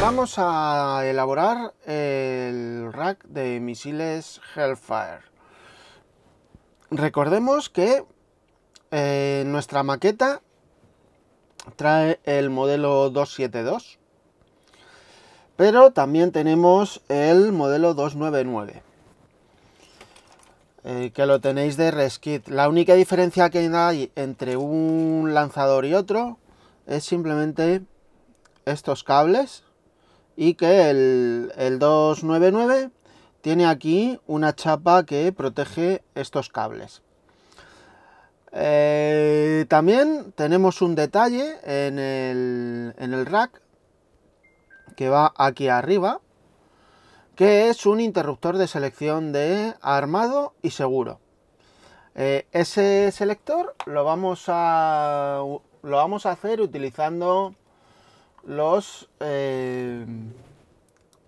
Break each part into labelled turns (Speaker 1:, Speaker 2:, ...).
Speaker 1: Vamos a elaborar el rack de misiles Hellfire. Recordemos que eh, nuestra maqueta trae el modelo 272, pero también tenemos el modelo 299. Eh, que lo tenéis de Reskit. La única diferencia que hay entre un lanzador y otro es simplemente estos cables y que el, 299 tiene aquí una chapa que protege estos cables. Eh, también tenemos un detalle en el rack que va aquí arriba, que es un interruptor de selección de armado y seguro. Eh, ese selector lo vamos a, lo vamos a hacer utilizando los, eh,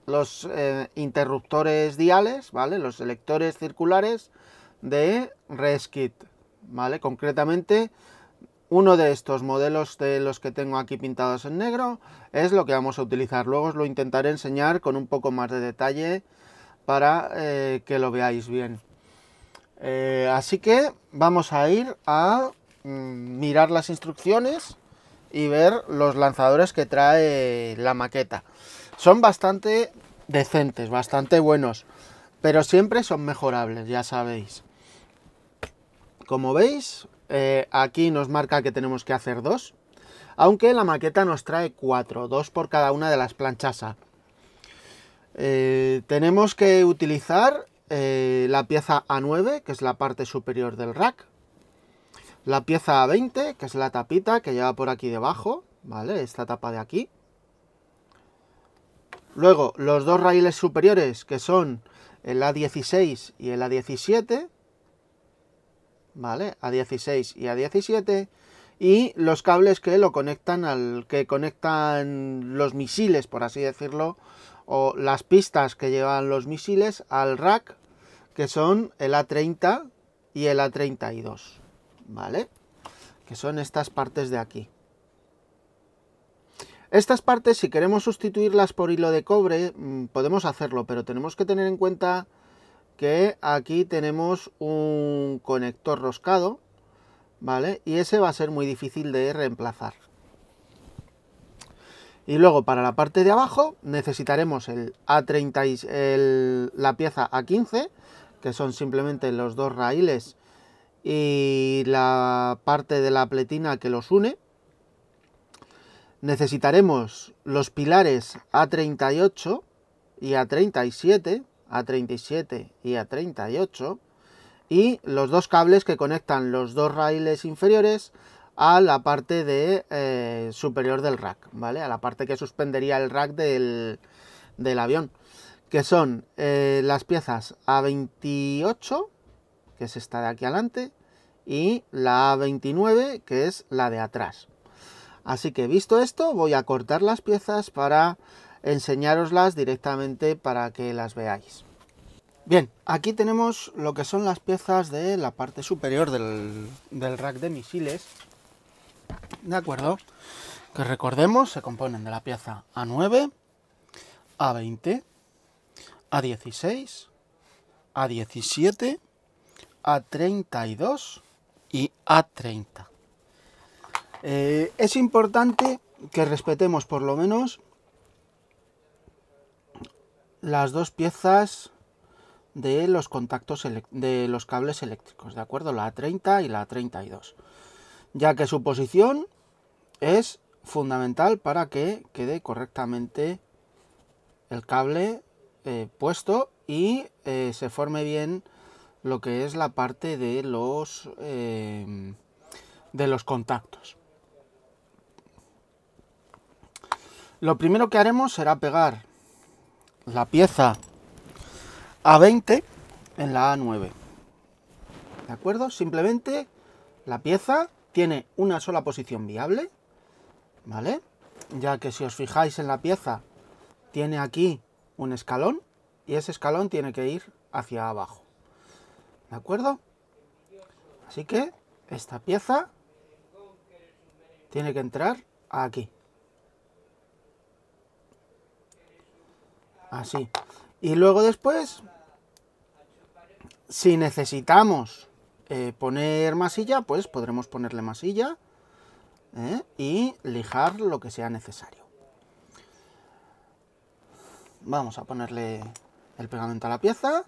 Speaker 1: los eh, interruptores diales, ¿vale? Los selectores circulares de ResKit, ¿vale? Concretamente uno de estos modelos de los que tengo aquí pintados en negro es lo que vamos a utilizar. Luego os lo intentaré enseñar con un poco más de detalle para eh, que lo veáis bien. Eh, así que vamos a ir a mm, mirar las instrucciones y ver los lanzadores que trae la maqueta. Son bastante decentes, bastante buenos, pero siempre son mejorables, ya sabéis. Como veis, eh, aquí nos marca que tenemos que hacer dos, aunque la maqueta nos trae cuatro, dos por cada una de las planchas eh, tenemos que utilizar eh, la pieza A9, que es la parte superior del rack, la pieza A20, que es la tapita que lleva por aquí debajo, ¿vale? Esta tapa de aquí. Luego, los dos raíles superiores, que son el A16 y el A17, a A16 y A17 y los cables que lo conectan al que conectan los misiles, por así decirlo, o las pistas que llevan los misiles al rack, que son el A30 y el A32, ¿vale? Que son estas partes de aquí. Estas partes, si queremos sustituirlas por hilo de cobre, mm, podemos hacerlo, pero tenemos que tener en cuenta que aquí tenemos un conector roscado, ¿vale? Y ese va a ser muy difícil de reemplazar. Y luego para la parte de abajo necesitaremos el a la pieza A15, que son simplemente los dos raíles y la parte de la pletina que los une. Necesitaremos los pilares A38 y A37, a 37 y a 38 y los dos cables que conectan los dos raíles inferiores a la parte de, eh, superior del rack, ¿vale? A la parte que suspendería el rack del, del avión, que son eh, las piezas A28, que es esta de aquí adelante, y la A29, que es la de atrás. Así que visto esto, voy a cortar las piezas para enseñaroslas directamente para que las veáis. Bien, aquí tenemos lo que son las piezas de la parte superior del, rack de misiles. ¿De acuerdo? Que recordemos, se componen de la pieza A9, A20, A16, A17, A32 y A30. Eh, es importante que respetemos por lo menos las dos piezas de los contactos de los cables eléctricos, ¿de acuerdo? La 30 y la 32. Ya que su posición es fundamental para que quede correctamente el cable eh, puesto y eh, se forme bien lo que es la parte de los em, de los contactos. Lo primero que haremos será pegar la pieza A20 en la A9. ¿De acuerdo? Simplemente la pieza tiene una sola posición viable, ¿vale? Ya que si os fijáis en la pieza, tiene aquí un escalón y ese escalón tiene que ir hacia abajo. ¿De acuerdo? Así que esta pieza tiene que entrar aquí. Así. Y luego después, si necesitamos eh, poner masilla, pues podremos ponerle masilla ¿eh? y lijar lo que sea necesario. Vamos a ponerle el pegamento a la pieza.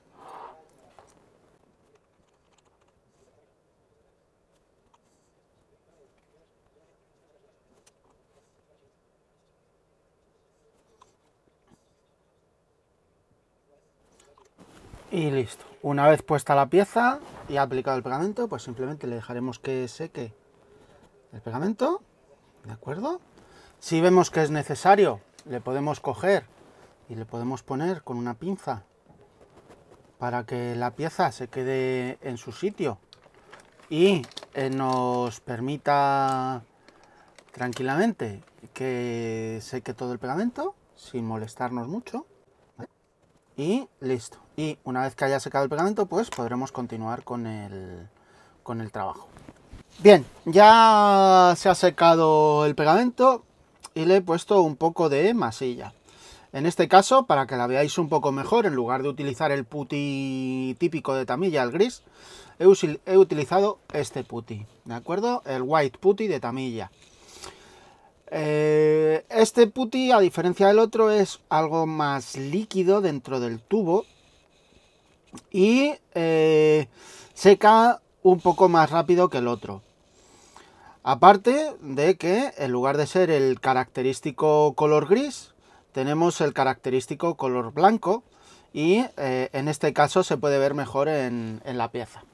Speaker 1: y listo. Una vez puesta la pieza y aplicado el pegamento, pues simplemente le dejaremos que seque el pegamento, ¿de acuerdo? Si vemos que es necesario, le podemos coger y le podemos poner con una pinza para que la pieza se quede en su sitio y eh, nos permita tranquilamente que seque todo el pegamento sin molestarnos mucho y listo. Y una vez que haya secado el pegamento, pues podremos continuar con el, trabajo. Bien, ya se ha secado el pegamento y le he puesto un poco de masilla. En este caso, para que la veáis un poco mejor, en lugar de utilizar el putty típico de Tamilla, el gris, he, he utilizado este putty, ¿de acuerdo? El white putty de Tamilla. Eh, este putty, a diferencia del otro, es algo más líquido dentro del tubo y eh, seca un poco más rápido que el otro. Aparte de que en lugar de ser el característico color gris, tenemos el característico color blanco y eh, en este caso se puede ver mejor en, la pieza.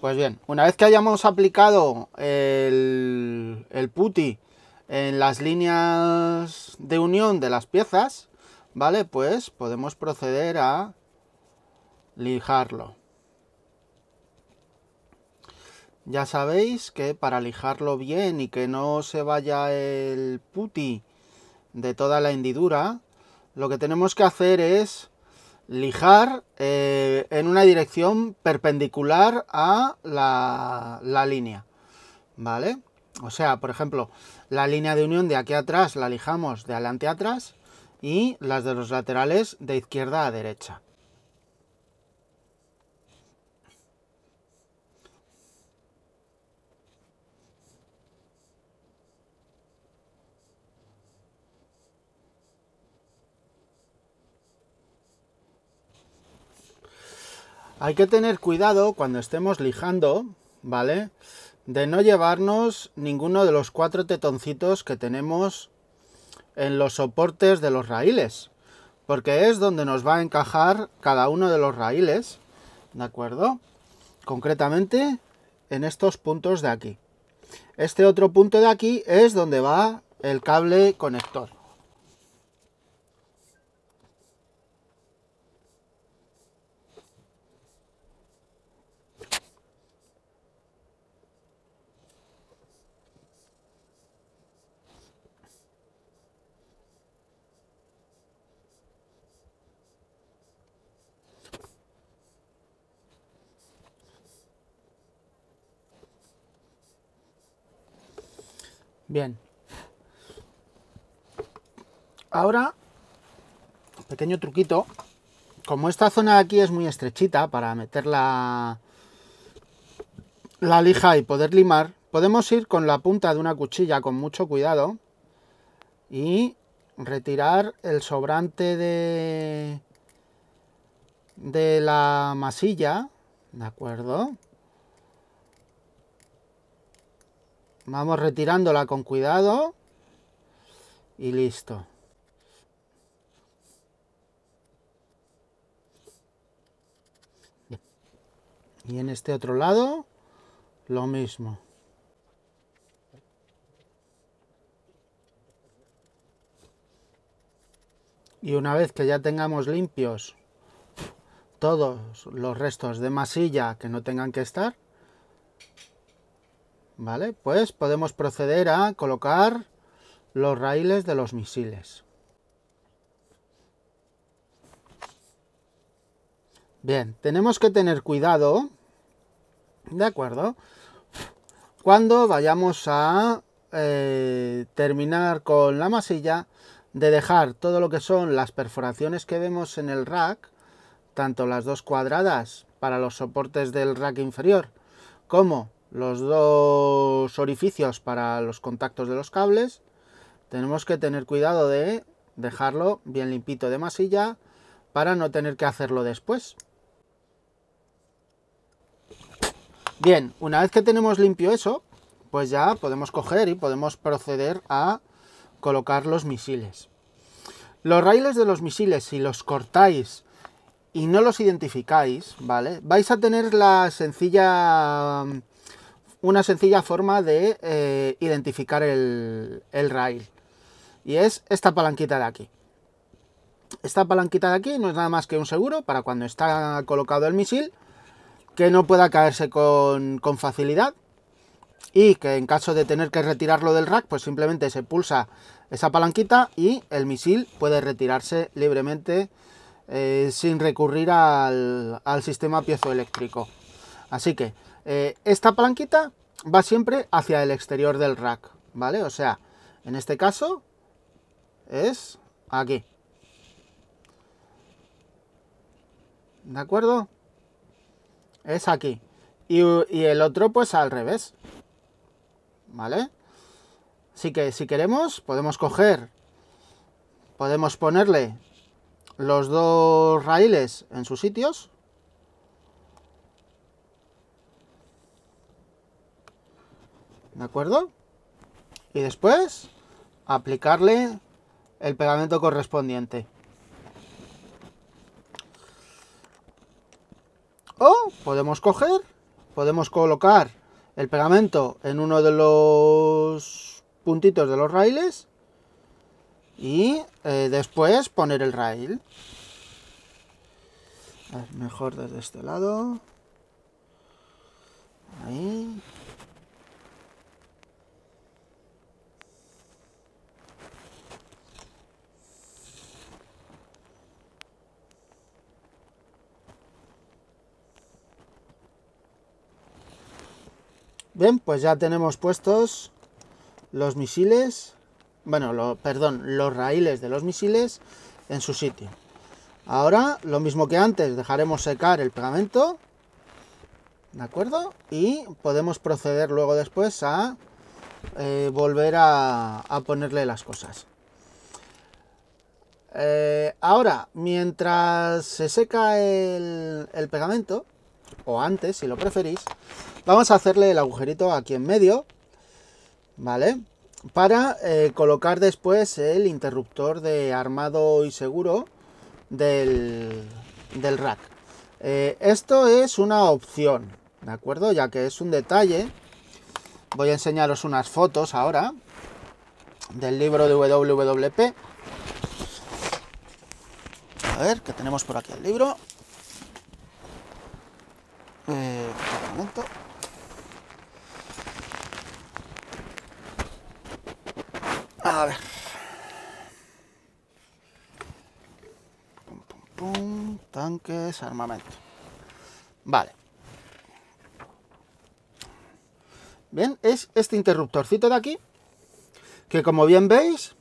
Speaker 1: Pues bien, una vez que hayamos aplicado el, el putty en las líneas de unión de las piezas, ¿vale? Pues podemos proceder a lijarlo. Ya sabéis que para lijarlo bien y que no se vaya el puti de toda la hendidura, lo que tenemos que hacer es lijar eh, en una dirección perpendicular a la, la línea, ¿vale? O sea, por ejemplo, la línea de unión de aquí atrás la lijamos de adelante a atrás y las de los laterales de izquierda a derecha. Hay que tener cuidado cuando estemos lijando, ¿vale? de no llevarnos ninguno de los cuatro tetoncitos que tenemos en los soportes de los raíles, porque es donde nos va a encajar cada uno de los raíles, ¿de acuerdo? Concretamente en estos puntos de aquí. Este otro punto de aquí es donde va el cable conector. Bien. Ahora, pequeño truquito. Como esta zona de aquí es muy estrechita para meter la, la lija y poder limar, podemos ir con la punta de una cuchilla con mucho cuidado y retirar el sobrante de, de la masilla, ¿de acuerdo? Vamos retirándola con cuidado. Y listo. Y en este otro lado, lo mismo. Y una vez que ya tengamos limpios todos los restos de masilla que no tengan que estar, ¿Vale? Pues podemos proceder a colocar los raíles de los misiles. Bien, tenemos que tener cuidado, ¿de acuerdo? Cuando vayamos a eh, terminar con la masilla, de dejar todo lo que son las perforaciones que vemos en el rack, tanto las dos cuadradas para los soportes del rack inferior, como los dos orificios para los contactos de los cables, tenemos que tener cuidado de dejarlo bien limpito de masilla para no tener que hacerlo después. Bien, una vez que tenemos limpio eso, pues ya podemos coger y podemos proceder a colocar los misiles. Los raíles de los misiles, si los cortáis y no los identificáis, ¿vale? Vais a tener la sencilla mm, una sencilla forma de eh, identificar el, rail. Y es esta palanquita de aquí. Esta palanquita de aquí no es nada más que un seguro para cuando está colocado el misil, que no pueda caerse con, facilidad y que en caso de tener que retirarlo del rack, pues simplemente se pulsa esa palanquita y el misil puede retirarse libremente eh, sin recurrir al sistema piezoeléctrico. Así que eh, esta planquita va siempre hacia el exterior del rack, ¿vale? O sea, en este caso es aquí. ¿De acuerdo? Es aquí. Y, y el otro pues al revés. ¿Vale? Así que si queremos podemos coger, podemos ponerle los dos raíles en sus sitios, ¿de acuerdo? Y después aplicarle el pegamento correspondiente. O podemos coger, podemos colocar el pegamento en uno de los puntitos de los raíles y eh, después poner el rail. Mejor desde este lado. Ahí. Bien, pues ya tenemos puestos los misiles, bueno, lo, perdón, los raíles de los misiles en su sitio. Ahora, lo mismo que antes, dejaremos secar el pegamento, ¿de acuerdo? Y podemos proceder luego después a eh, volver a, ponerle las cosas. Eh, ahora, mientras se seca el pegamento, o antes si lo preferís, Vamos a hacerle el agujerito aquí en medio, ¿vale? Para eh, colocar después el interruptor de armado y seguro del, rack. Eh, esto es una opción, ¿de acuerdo? Ya que es un detalle. Voy a enseñaros unas fotos ahora del libro de WWP. A ver, que tenemos por aquí el libro. Eh, un momento. A ver. Tanques, armamento. Vale. Bien, es este interruptorcito de aquí, que como bien veis,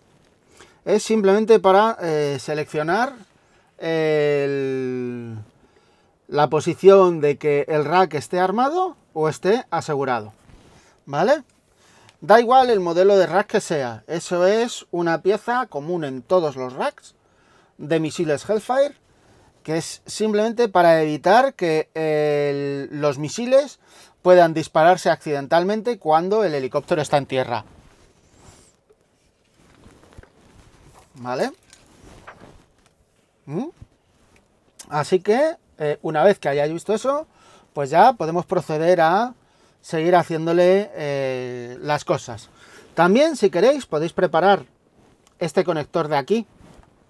Speaker 1: es simplemente para eh, seleccionar la posición de que el rack esté armado o esté asegurado. ¿Vale? Da igual el modelo de rack que sea, eso es una pieza común en todos los racks de misiles Hellfire, que es simplemente para evitar que los misiles puedan dispararse accidentalmente cuando el helicóptero está en tierra. ¿Vale? ¿Mm? Así que, eh, una vez que hayáis visto eso, pues ya podemos proceder a seguir haciéndole eh, las cosas. También, si queréis, podéis preparar este conector de aquí,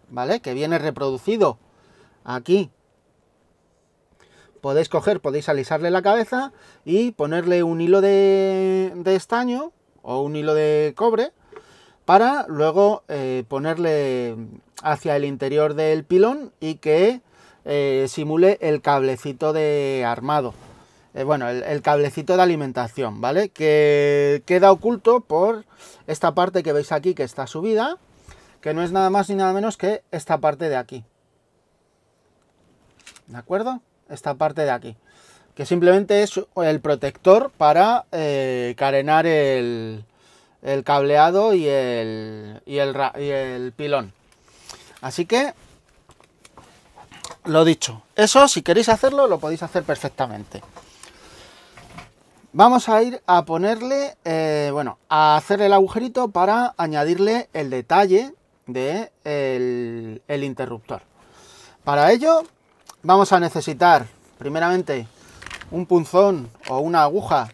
Speaker 1: ¿vale? Que viene reproducido aquí. Podéis coger, podéis alisarle la cabeza y ponerle un hilo de, estaño o un hilo de cobre para luego eh, ponerle hacia el interior del pilón y que eh, simule el cablecito de armado. Eh, bueno, el, cablecito de alimentación, ¿vale? Que queda oculto por esta parte que veis aquí que está subida, que no es nada más ni nada menos que esta parte de aquí. ¿De acuerdo? Esta parte de aquí. Que simplemente es el protector para eh, carenar el, cableado y el pilón. Así que lo dicho, eso si queréis hacerlo lo podéis hacer perfectamente. Vamos a ir a ponerle, eh, bueno, a hacer el agujerito para añadirle el detalle del de el, interruptor. Para ello vamos a necesitar primeramente un punzón o una aguja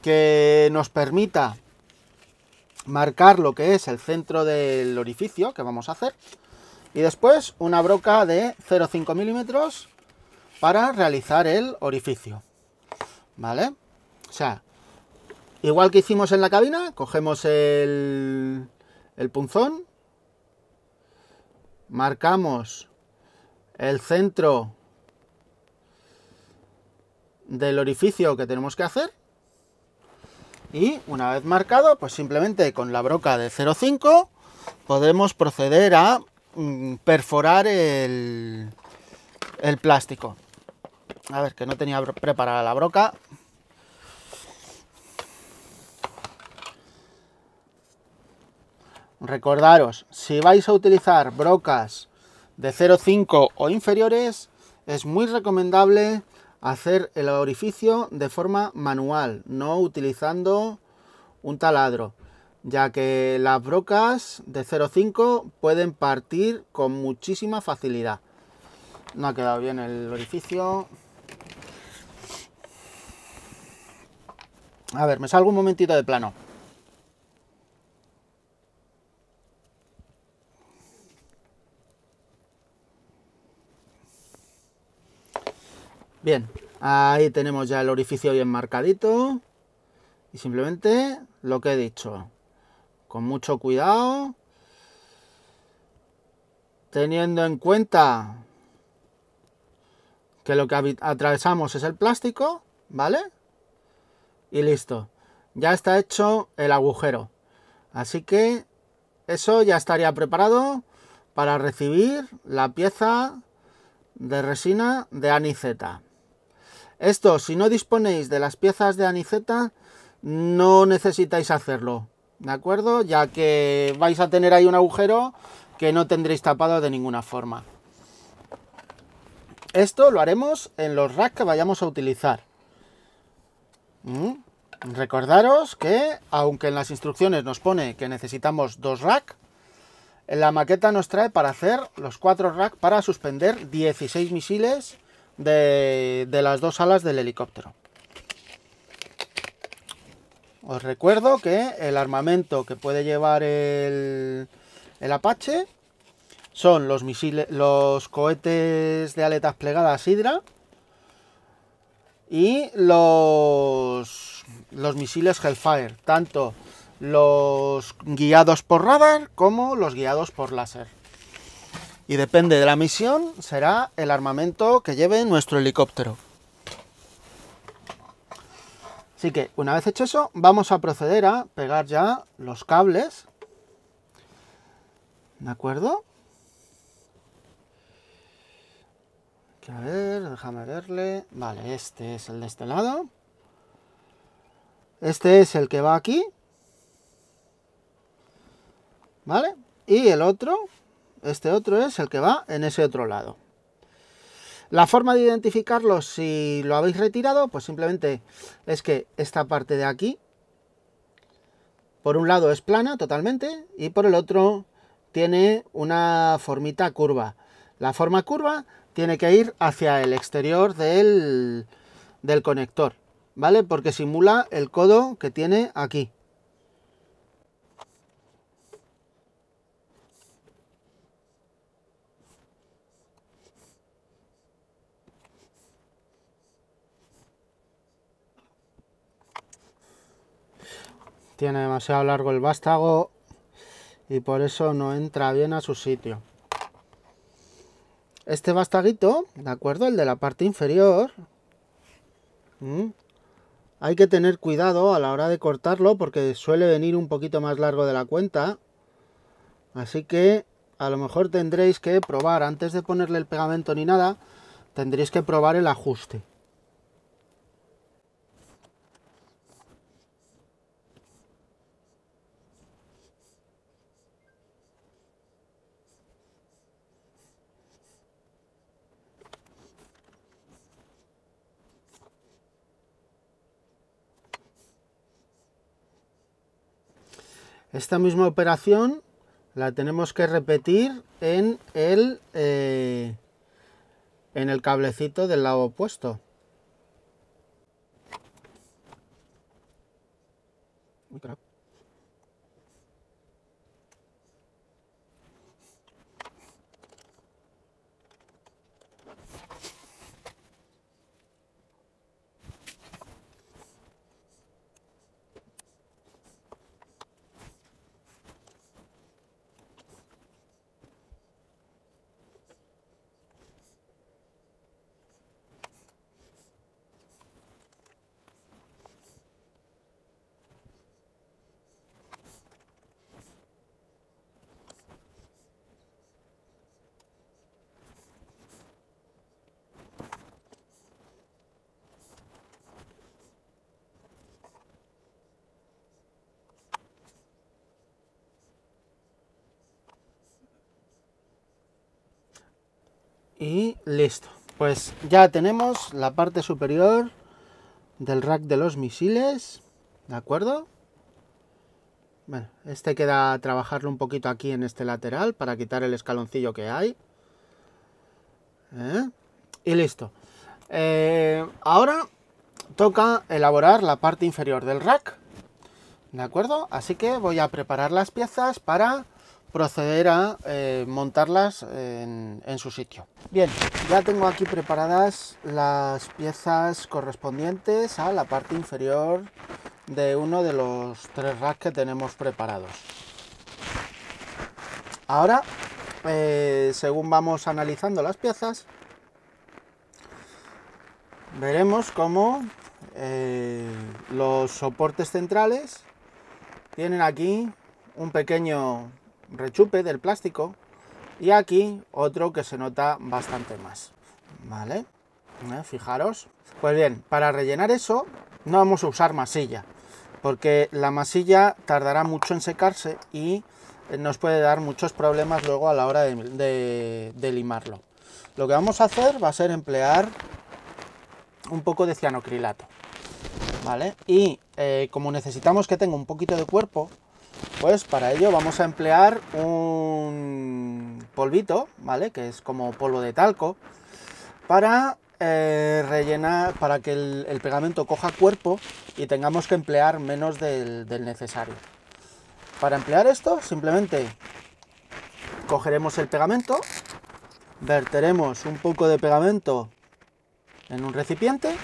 Speaker 1: que nos permita marcar lo que es el centro del orificio que vamos a hacer y después una broca de 0,5 milímetros para realizar el orificio. ¿Vale? O sea, igual que hicimos en la cabina, cogemos el, punzón, marcamos el centro del orificio que tenemos que hacer y una vez marcado, pues simplemente con la broca de 0,5 podemos proceder a mm, perforar el plástico. A ver, que no tenía preparada la broca, recordaros, si vais a utilizar brocas de 0,5 o inferiores, es muy recomendable hacer el orificio de forma manual, no utilizando un taladro, ya que las brocas de 0,5 pueden partir con muchísima facilidad. No ha quedado bien el orificio. A ver, me salgo un momentito de plano. Bien, ahí tenemos ya el orificio bien marcadito. Y simplemente lo que he dicho, con mucho cuidado, teniendo en cuenta que lo que atravesamos es el plástico, ¿vale? Y listo, ya está hecho el agujero. Así que eso ya estaría preparado para recibir la pieza de resina de aniceta. Esto, si no disponéis de las piezas de aniceta, no necesitáis hacerlo, ¿de acuerdo? Ya que vais a tener ahí un agujero que no tendréis tapado de ninguna forma. Esto lo haremos en los racks que vayamos a utilizar. ¿Mm? Recordaros que, aunque en las instrucciones nos pone que necesitamos dos racks, la maqueta nos trae para hacer los cuatro racks para suspender 16 misiles de, las dos alas del helicóptero. Os recuerdo que el armamento que puede llevar el, Apache son los misiles, los cohetes de aletas plegadas Hydra y los, los misiles Hellfire, tanto los guiados por radar como los guiados por láser y depende de la misión será el armamento que lleve nuestro helicóptero. Así que una vez hecho eso, vamos a proceder a pegar ya los cables. ¿De acuerdo? A ver, déjame verle. Vale, este es el de este lado. Este es el que va aquí. ¿Vale? Y el otro, este otro es el que va en ese otro lado. La forma de identificarlo si lo habéis retirado, pues simplemente es que esta parte de aquí, por un lado es plana totalmente y por el otro tiene una formita curva. La forma curva tiene que ir hacia el exterior del, del conector, ¿vale? Porque simula el codo que tiene aquí. Tiene demasiado largo el vástago y por eso no entra bien a su sitio. Este vástaguito, ¿de acuerdo? El de la parte inferior. Hay que tener cuidado a la hora de cortarlo porque suele venir un poquito más largo de la cuenta. Así que a lo mejor tendréis que probar, antes de ponerle el pegamento ni nada, tendréis que probar el ajuste. Esta misma operación la tenemos que repetir en el, eh, en el cablecito del lado opuesto. y listo. Pues ya tenemos la parte superior del rack de los misiles, ¿de acuerdo? Bueno, este queda trabajarlo un poquito aquí en este lateral para quitar el escaloncillo que hay. ¿Eh? Y listo. Eh, ahora toca elaborar la parte inferior del rack. ¿De acuerdo? Así que voy a preparar las piezas para proceder a eh, montarlas en, su sitio. Bien, ya tengo aquí preparadas las piezas correspondientes a la parte inferior de uno de los tres racks que tenemos preparados. Ahora, eh, según vamos analizando las piezas, veremos cómo eh, los soportes centrales tienen aquí un pequeño rechupe del plástico y aquí otro que se nota bastante más, ¿vale? ¿Eh? Fijaros. Pues bien, para rellenar eso no vamos a usar masilla, porque la masilla tardará mucho en secarse y nos puede dar muchos problemas luego a la hora de, limarlo. Lo que vamos a hacer va a ser emplear un poco de cianocrilato, ¿vale? Y eh, como necesitamos que tenga un poquito de cuerpo, pues para ello vamos a emplear un polvito, ¿vale? Que es como polvo de talco, para eh, rellenar, para que el, pegamento coja cuerpo y tengamos que emplear menos del necesario. Para emplear esto, simplemente cogeremos el pegamento, verteremos un poco de pegamento en un recipiente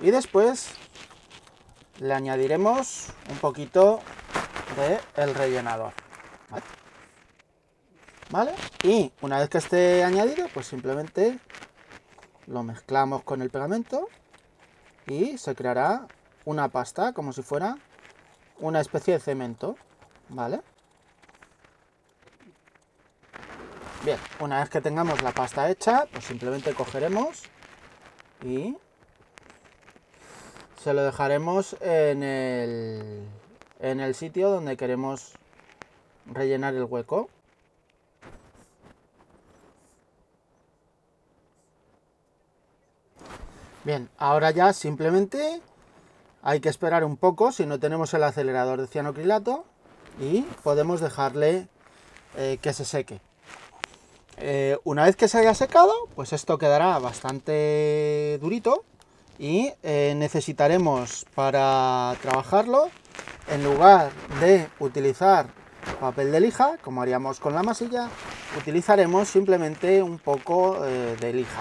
Speaker 1: y después le añadiremos un poquito del rellenador. ¿Vale? Y una vez que esté añadido, pues simplemente lo mezclamos con el pegamento y se creará una pasta como si fuera una especie de cemento. ¿Vale? Bien, una vez que tengamos la pasta hecha, pues simplemente cogeremos y se lo dejaremos en el en el sitio donde queremos rellenar el hueco. Bien, ahora ya simplemente hay que esperar un poco si no tenemos el acelerador de cianocrilato y podemos dejarle eh, que se seque. Eh, una vez que se haya secado, pues esto quedará bastante durito y eh, necesitaremos para trabajarlo en lugar de utilizar papel de lija, como haríamos con la masilla, utilizaremos simplemente un poco eh, de lija,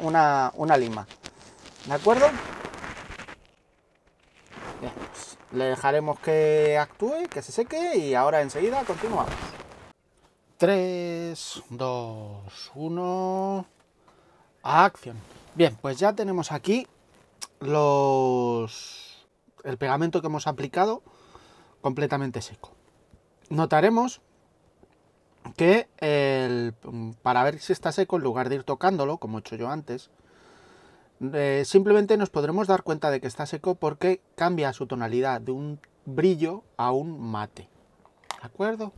Speaker 1: una, una, lima. ¿De acuerdo? Bien, pues, le dejaremos que actúe, que se seque y ahora enseguida continuamos. 3, 2, 1, acción. Bien, pues ya tenemos aquí los el pegamento que hemos aplicado completamente seco. Notaremos que para ver si está seco, en lugar de ir tocándolo, como he hecho yo antes, eh, simplemente nos podremos dar cuenta de que está seco porque cambia su tonalidad de un brillo a un mate. ¿De acuerdo?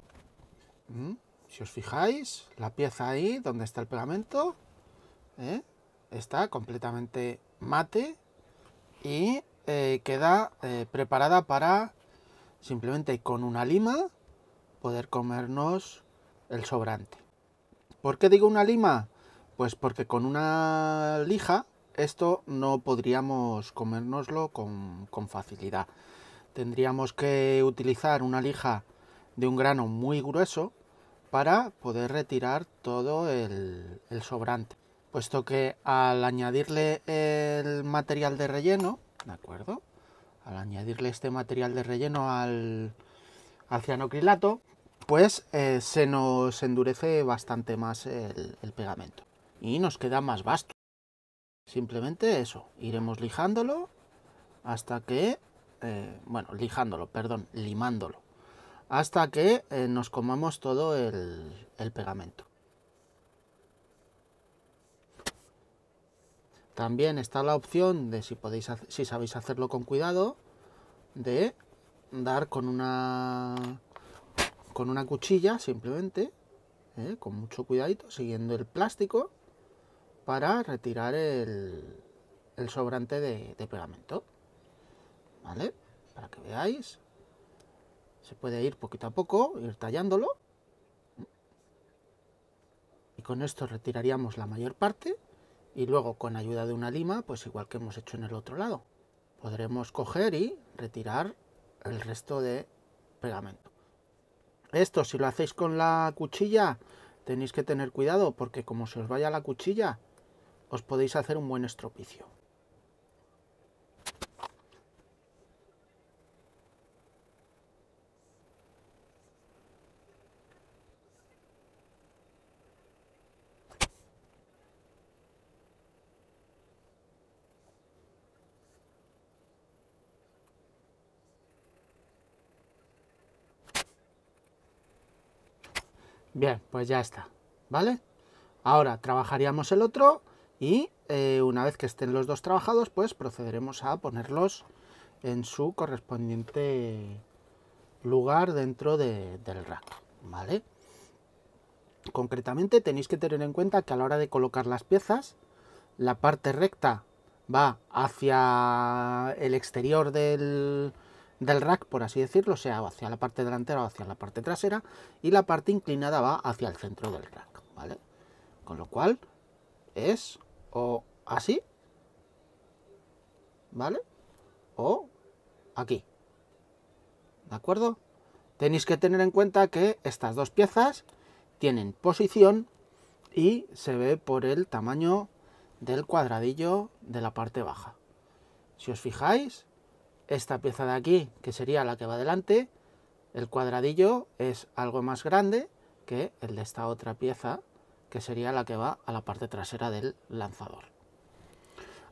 Speaker 1: Mm, si os fijáis, la pieza ahí, donde está el pegamento, eh, está completamente mate y eh, queda eh, preparada para simplemente con una lima poder comernos el sobrante. ¿Por qué digo una lima? Pues porque con una lija esto no podríamos comérnoslo con, facilidad. Tendríamos que utilizar una lija de un grano muy grueso para poder retirar todo el sobrante. Puesto que al añadirle el material de relleno, ¿de acuerdo? Al añadirle este material de relleno al, cianocrilato, pues eh, se nos endurece bastante más el, pegamento y nos queda más vasto. Simplemente eso, iremos lijándolo hasta que, eh, bueno, lijándolo, perdón, limándolo, hasta que eh, nos comamos todo el pegamento. También está la opción de si podéis si sabéis hacerlo con cuidado de dar con una con una cuchilla simplemente ¿eh? con mucho cuidadito siguiendo el plástico para retirar el, sobrante de, de, pegamento vale para que veáis se puede ir poquito a poco ir tallándolo y con esto retiraríamos la mayor parte y luego con ayuda de una lima, pues igual que hemos hecho en el otro lado, podremos coger y retirar el resto de pegamento. Esto si lo hacéis con la cuchilla tenéis que tener cuidado porque como se os vaya la cuchilla os podéis hacer un buen estropicio. Bien, pues ya está, ¿vale? Ahora trabajaríamos el otro y eh, una vez que estén los dos trabajados, pues procederemos a ponerlos en su correspondiente lugar dentro del rack, ¿vale? Concretamente tenéis que tener en cuenta que a la hora de colocar las piezas, la parte recta va hacia el exterior del, del rack, por así decirlo, sea hacia la parte delantera o hacia la parte trasera y la parte inclinada va hacia el centro del rack, ¿vale? Con lo cual es o así, ¿vale? O aquí, ¿de acuerdo? Tenéis que tener en cuenta que estas dos piezas tienen posición y se ve por el tamaño del cuadradillo de la parte baja. Si os fijáis, esta pieza de aquí, que sería la que va adelante, el cuadradillo es algo más grande que el de esta otra pieza, que sería la que va a la parte trasera del lanzador.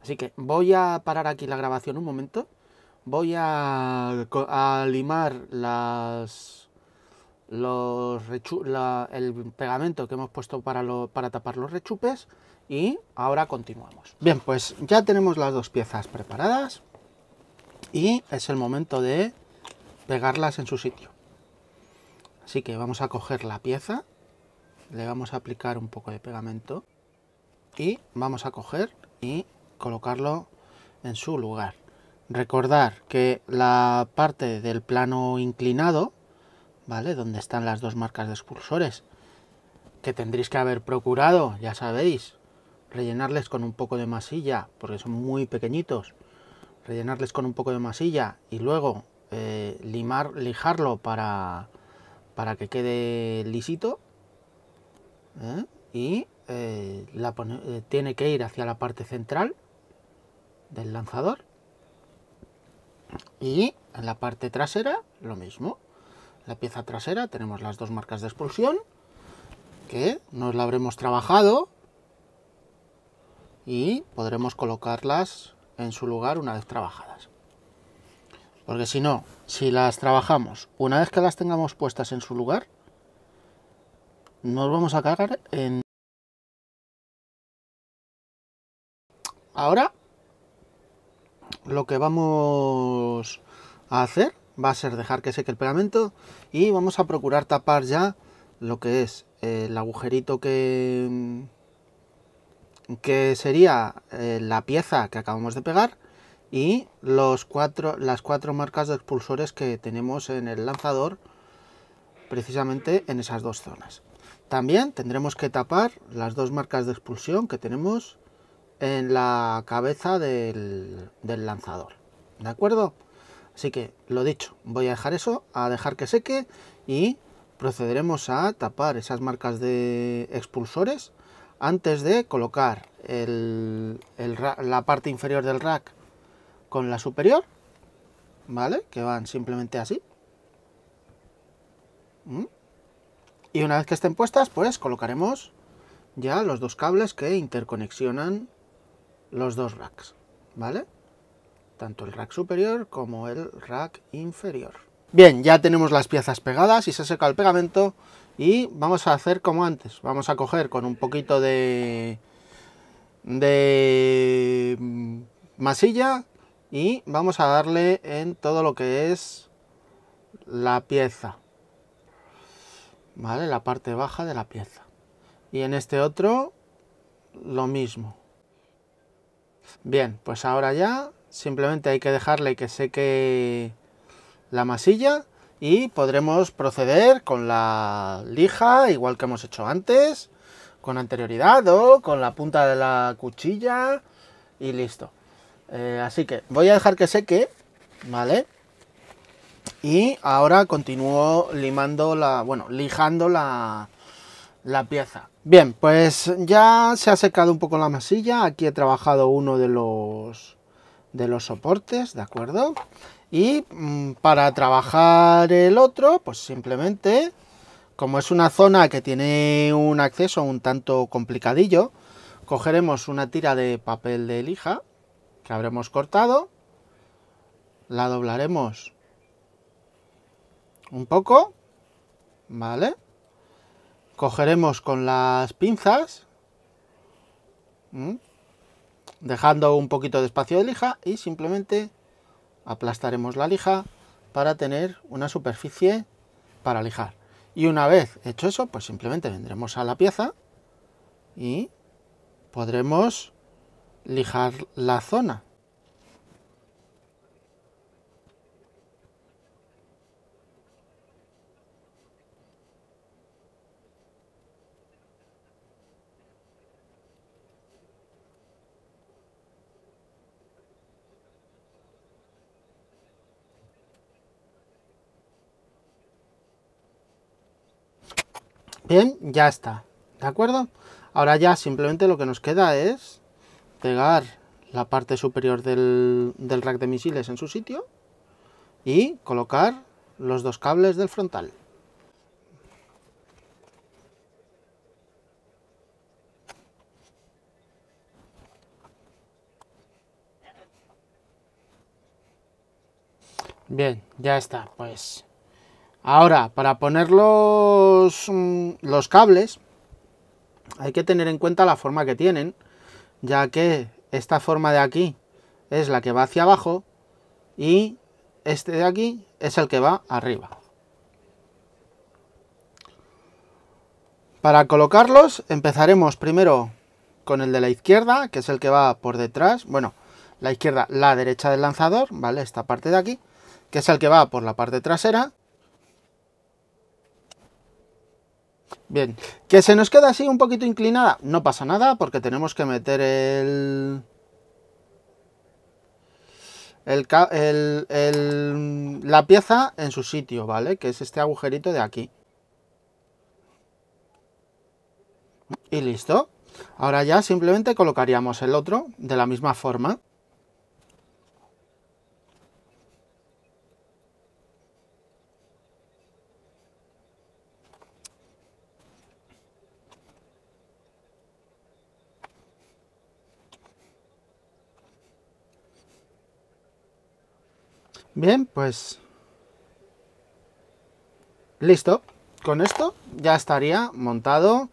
Speaker 1: Así que voy a parar aquí la grabación un momento, voy a, limar los el pegamento que hemos puesto para tapar los rechupes y ahora continuamos. Bien, pues ya tenemos las dos piezas preparadas y es el momento de pegarlas en su sitio. Así que vamos a coger la pieza, le vamos a aplicar un poco de pegamento y vamos a coger y colocarlo en su lugar. Recordar que la parte del plano inclinado, ¿vale? Donde están las dos marcas de excursores, que tendréis que haber procurado, ya sabéis, rellenarles con un poco de masilla, porque son muy pequeñitos rellenarles con un poco de masilla y luego eh, limar, lijarlo para, que quede lisito. ¿eh? Y eh, tiene que ir hacia la parte central del lanzador. Y en la parte trasera lo mismo. la pieza trasera tenemos las dos marcas de expulsión que nos la habremos trabajado y podremos colocarlas en su lugar una vez trabajadas. Porque si no, si las trabajamos, una vez que las tengamos puestas en su lugar, nos vamos a cargar en... Ahora, lo que vamos a hacer va a ser dejar que seque el pegamento y vamos a procurar tapar ya lo que es el agujerito que, que sería eh, la pieza que acabamos de pegar y los las cuatro marcas de expulsores que tenemos en el lanzador precisamente en esas dos zonas. También tendremos que tapar las dos marcas de expulsión que tenemos en la cabeza del, del lanzador. ¿De acuerdo? Así que, lo dicho, voy a dejar eso, a dejar que seque y procederemos a tapar esas marcas de expulsores antes de colocar la parte inferior del rack con la superior, ¿vale? Que van simplemente así. ¿Mm? Y una vez que estén puestas, pues colocaremos ya los dos cables que interconexionan los dos racks, ¿vale? Tanto el rack superior como el rack inferior. Bien, ya tenemos las piezas pegadas y se secado el pegamento y vamos a hacer como antes vamos a coger con un poquito de masilla y vamos a darle en todo lo que es la pieza vale la parte baja de la pieza y en este otro lo mismo bien pues ahora ya simplemente hay que dejarle que seque la masilla y podremos proceder con la lija, igual que hemos hecho antes, con anterioridad o con la punta de la cuchilla y listo. Eh, así que voy a dejar que seque, ¿vale? Y ahora continúo limando la, bueno, lijando la, pieza. Bien, pues ya se ha secado un poco la masilla. Aquí he trabajado uno de los, de los soportes, ¿de acuerdo? Y mm, para trabajar el otro, pues simplemente, como es una zona que tiene un acceso un tanto complicadillo, cogeremos una tira de papel de lija que habremos cortado, la doblaremos un poco, ¿vale? Cogeremos con las pinzas, dejando un poquito de espacio de lija y simplemente aplastaremos la lija para tener una superficie para lijar. Y una vez hecho eso, pues simplemente vendremos a la pieza y podremos lijar la zona. Bien, ya está, ¿de acuerdo? Ahora ya simplemente lo que nos queda es pegar la parte superior del, rack de misiles en su sitio y colocar los dos cables del frontal. Bien, ya está, pues Ahora, para poner los, mm, los cables, hay que tener en cuenta la forma que tienen, ya que esta forma de aquí es la que va hacia abajo y este de aquí es el que va arriba. Para colocarlos empezaremos primero con el de la izquierda, que es el que va por detrás, bueno, la izquierda, la derecha del lanzador, ¿vale? Esta parte de aquí, que es el que va por la parte trasera, Bien, que se nos queda así un poquito inclinada, no pasa nada porque tenemos que meter el... la pieza en su sitio, ¿vale? Que es este agujerito de aquí. Y listo. Ahora ya simplemente colocaríamos el otro de la misma forma. Bien, pues... Listo. Con esto ya estaría montado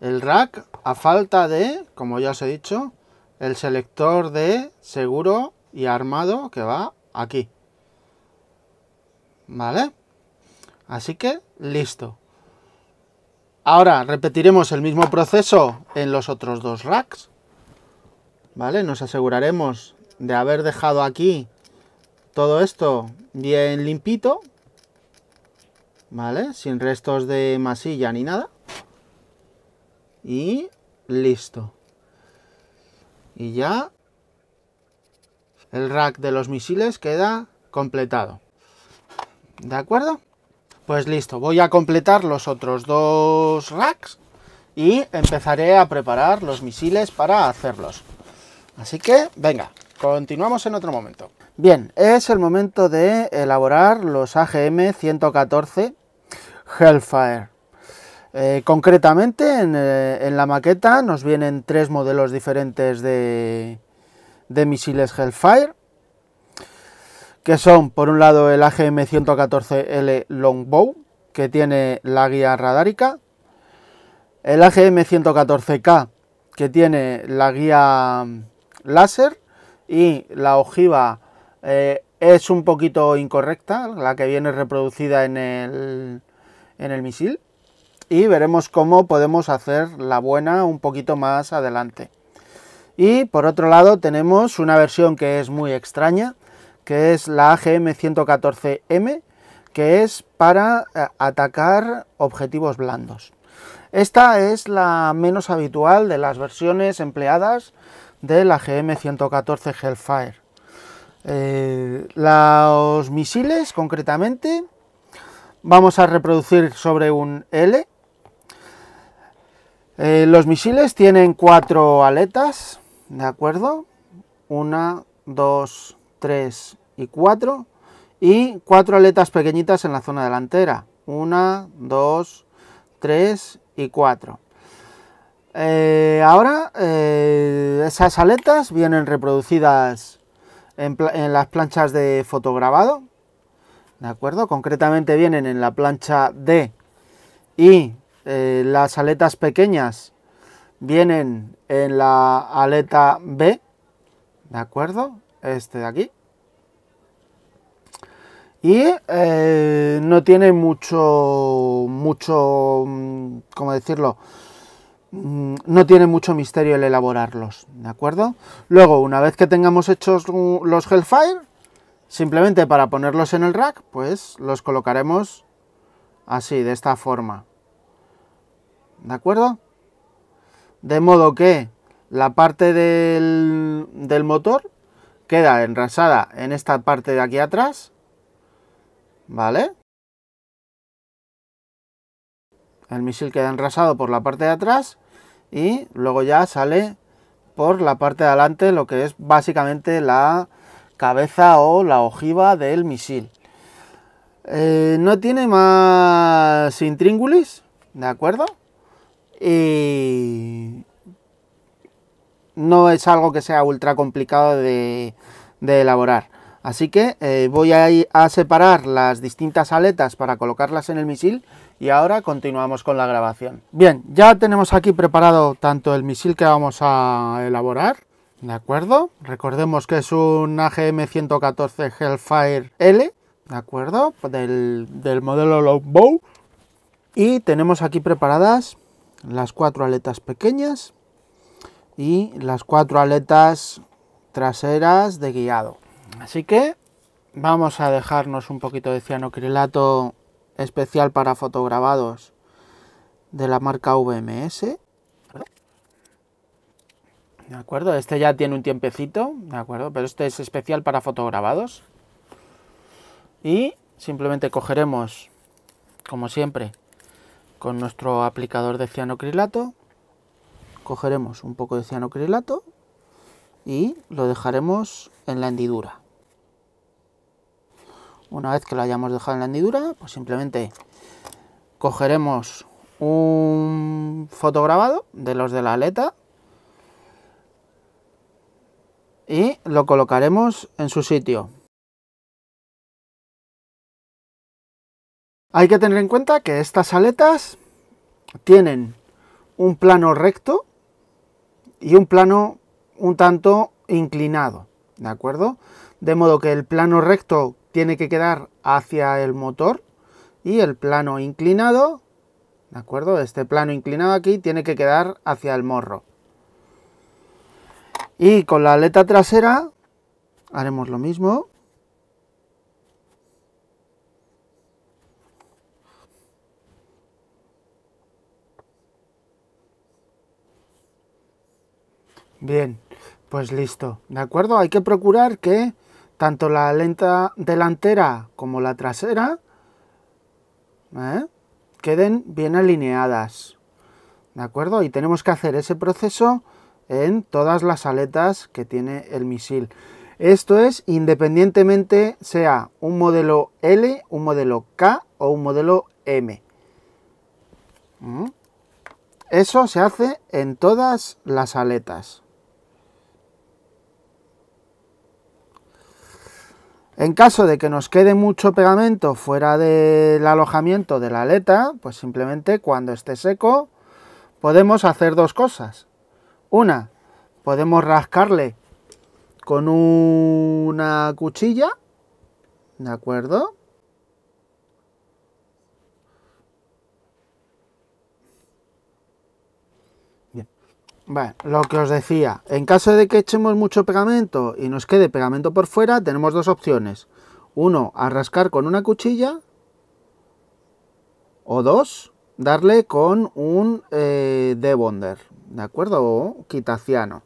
Speaker 1: el rack a falta de, como ya os he dicho, el selector de seguro y armado que va aquí. ¿Vale? Así que, listo. Ahora repetiremos el mismo proceso en los otros dos racks. ¿Vale? Nos aseguraremos de haber dejado aquí todo esto bien limpito, ¿vale? Sin restos de masilla ni nada. Y listo. Y ya el rack de los misiles queda completado. ¿De acuerdo? Pues listo, voy a completar los otros dos racks y empezaré a preparar los misiles para hacerlos. Así que, venga, continuamos en otro momento. Bien, es el momento de elaborar los AGM 114 Hellfire. Eh, concretamente, eh, en, la maqueta nos vienen tres modelos diferentes de, de misiles Hellfire, que son, por un lado, el AGM-114L Longbow, que tiene la guía radárica, el AGM-114K, que tiene la guía mm, láser y la ojiva eh, es un poquito incorrecta, la que viene reproducida en el, en el misil. Y veremos cómo podemos hacer la buena un poquito más adelante. Y por otro lado tenemos una versión que es muy extraña, que es la AGM 114M, que es para eh, atacar objetivos blandos. Esta es la menos habitual de las versiones empleadas de la GM114 Hellfire. Eh, los misiles, concretamente, vamos a reproducir sobre un L. Eh, los misiles tienen cuatro aletas, ¿de acuerdo? Una, dos, tres y cuatro. Y cuatro aletas pequeñitas en la zona delantera. Una, dos, tres y cuatro. Eh, ahora, esas aletas vienen reproducidas en, las planchas de fotograbado, ¿de acuerdo? Concretamente vienen en la plancha D y eh, las aletas pequeñas vienen en la aleta B, ¿de acuerdo? Este de aquí. Y eh, no tiene mucho, mucho, mm, ¿cómo decirlo? Mm, no tiene mucho misterio el elaborarlos, ¿de acuerdo? Luego, una vez que tengamos hechos los Hellfire, simplemente para ponerlos en el rack, pues los colocaremos así, de esta forma. ¿De acuerdo? De modo que la parte del, del motor queda enrasada en esta parte de aquí atrás, ¿vale? El misil queda enrasado por la parte de atrás y luego ya sale por la parte de adelante lo que es básicamente la cabeza o la ojiva del misil. Eh, no tiene más intríngulis, ¿de acuerdo? Y no es algo que sea ultra complicado de, elaborar. Así que eh, voy a separar las distintas aletas para colocarlas en el misil y ahora continuamos con la grabación. Bien, ya tenemos aquí preparado tanto el misil que vamos a elaborar, ¿de acuerdo? Recordemos que es un AGM-114 Hellfire L, ¿de acuerdo? Del, del modelo Longbow. Y tenemos aquí preparadas las cuatro aletas pequeñas y las cuatro aletas traseras de guiado. Así que vamos a dejarnos un poquito de cianocrilato especial para fotograbados de la marca VMS. ¿De acuerdo? Este ya tiene un tiempecito, ¿de acuerdo? Pero este es especial para fotograbados. Y simplemente cogeremos, como siempre, con nuestro aplicador de cianocrilato, cogeremos un poco de cianocrilato y lo dejaremos en la hendidura. Una vez que lo hayamos dejado en la hendidura, pues simplemente cogeremos un fotograbado de los de la aleta y lo colocaremos en su sitio. Hay que tener en cuenta que estas aletas tienen un plano recto y un plano un tanto inclinado, ¿de acuerdo? De modo que el plano recto tiene que quedar hacia el motor y el plano inclinado, ¿de acuerdo? Este plano inclinado aquí tiene que quedar hacia el morro. Y con la aleta trasera haremos lo mismo. Bien, pues listo, ¿de acuerdo? Hay que procurar que tanto la lenta delantera como la trasera ¿eh? queden bien alineadas. ¿De acuerdo? Y tenemos que hacer ese proceso en todas las aletas que tiene el misil. Esto es independientemente sea un modelo L, un modelo K o un modelo M. ¿Mm? Eso se hace en todas las aletas. En caso de que nos quede mucho pegamento fuera del alojamiento de la aleta, pues simplemente cuando esté seco podemos hacer dos cosas. Una, podemos rascarle con una cuchilla, ¿de acuerdo? Bueno, lo que os decía, en caso de que echemos mucho pegamento y nos quede pegamento por fuera, tenemos dos opciones. Uno, arrascar con una cuchilla. O dos, darle con un eh, debonder, ¿de acuerdo? O quitaciano.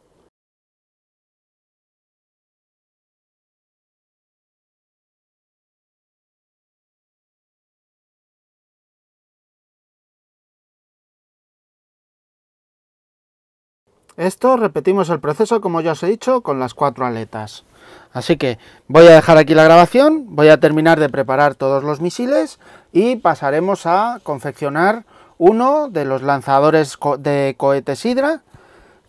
Speaker 1: Esto repetimos el proceso como ya os he dicho con las cuatro aletas. Así que voy a dejar aquí la grabación, voy a terminar de preparar todos los misiles y pasaremos a confeccionar uno de los lanzadores de cohetes Hydra,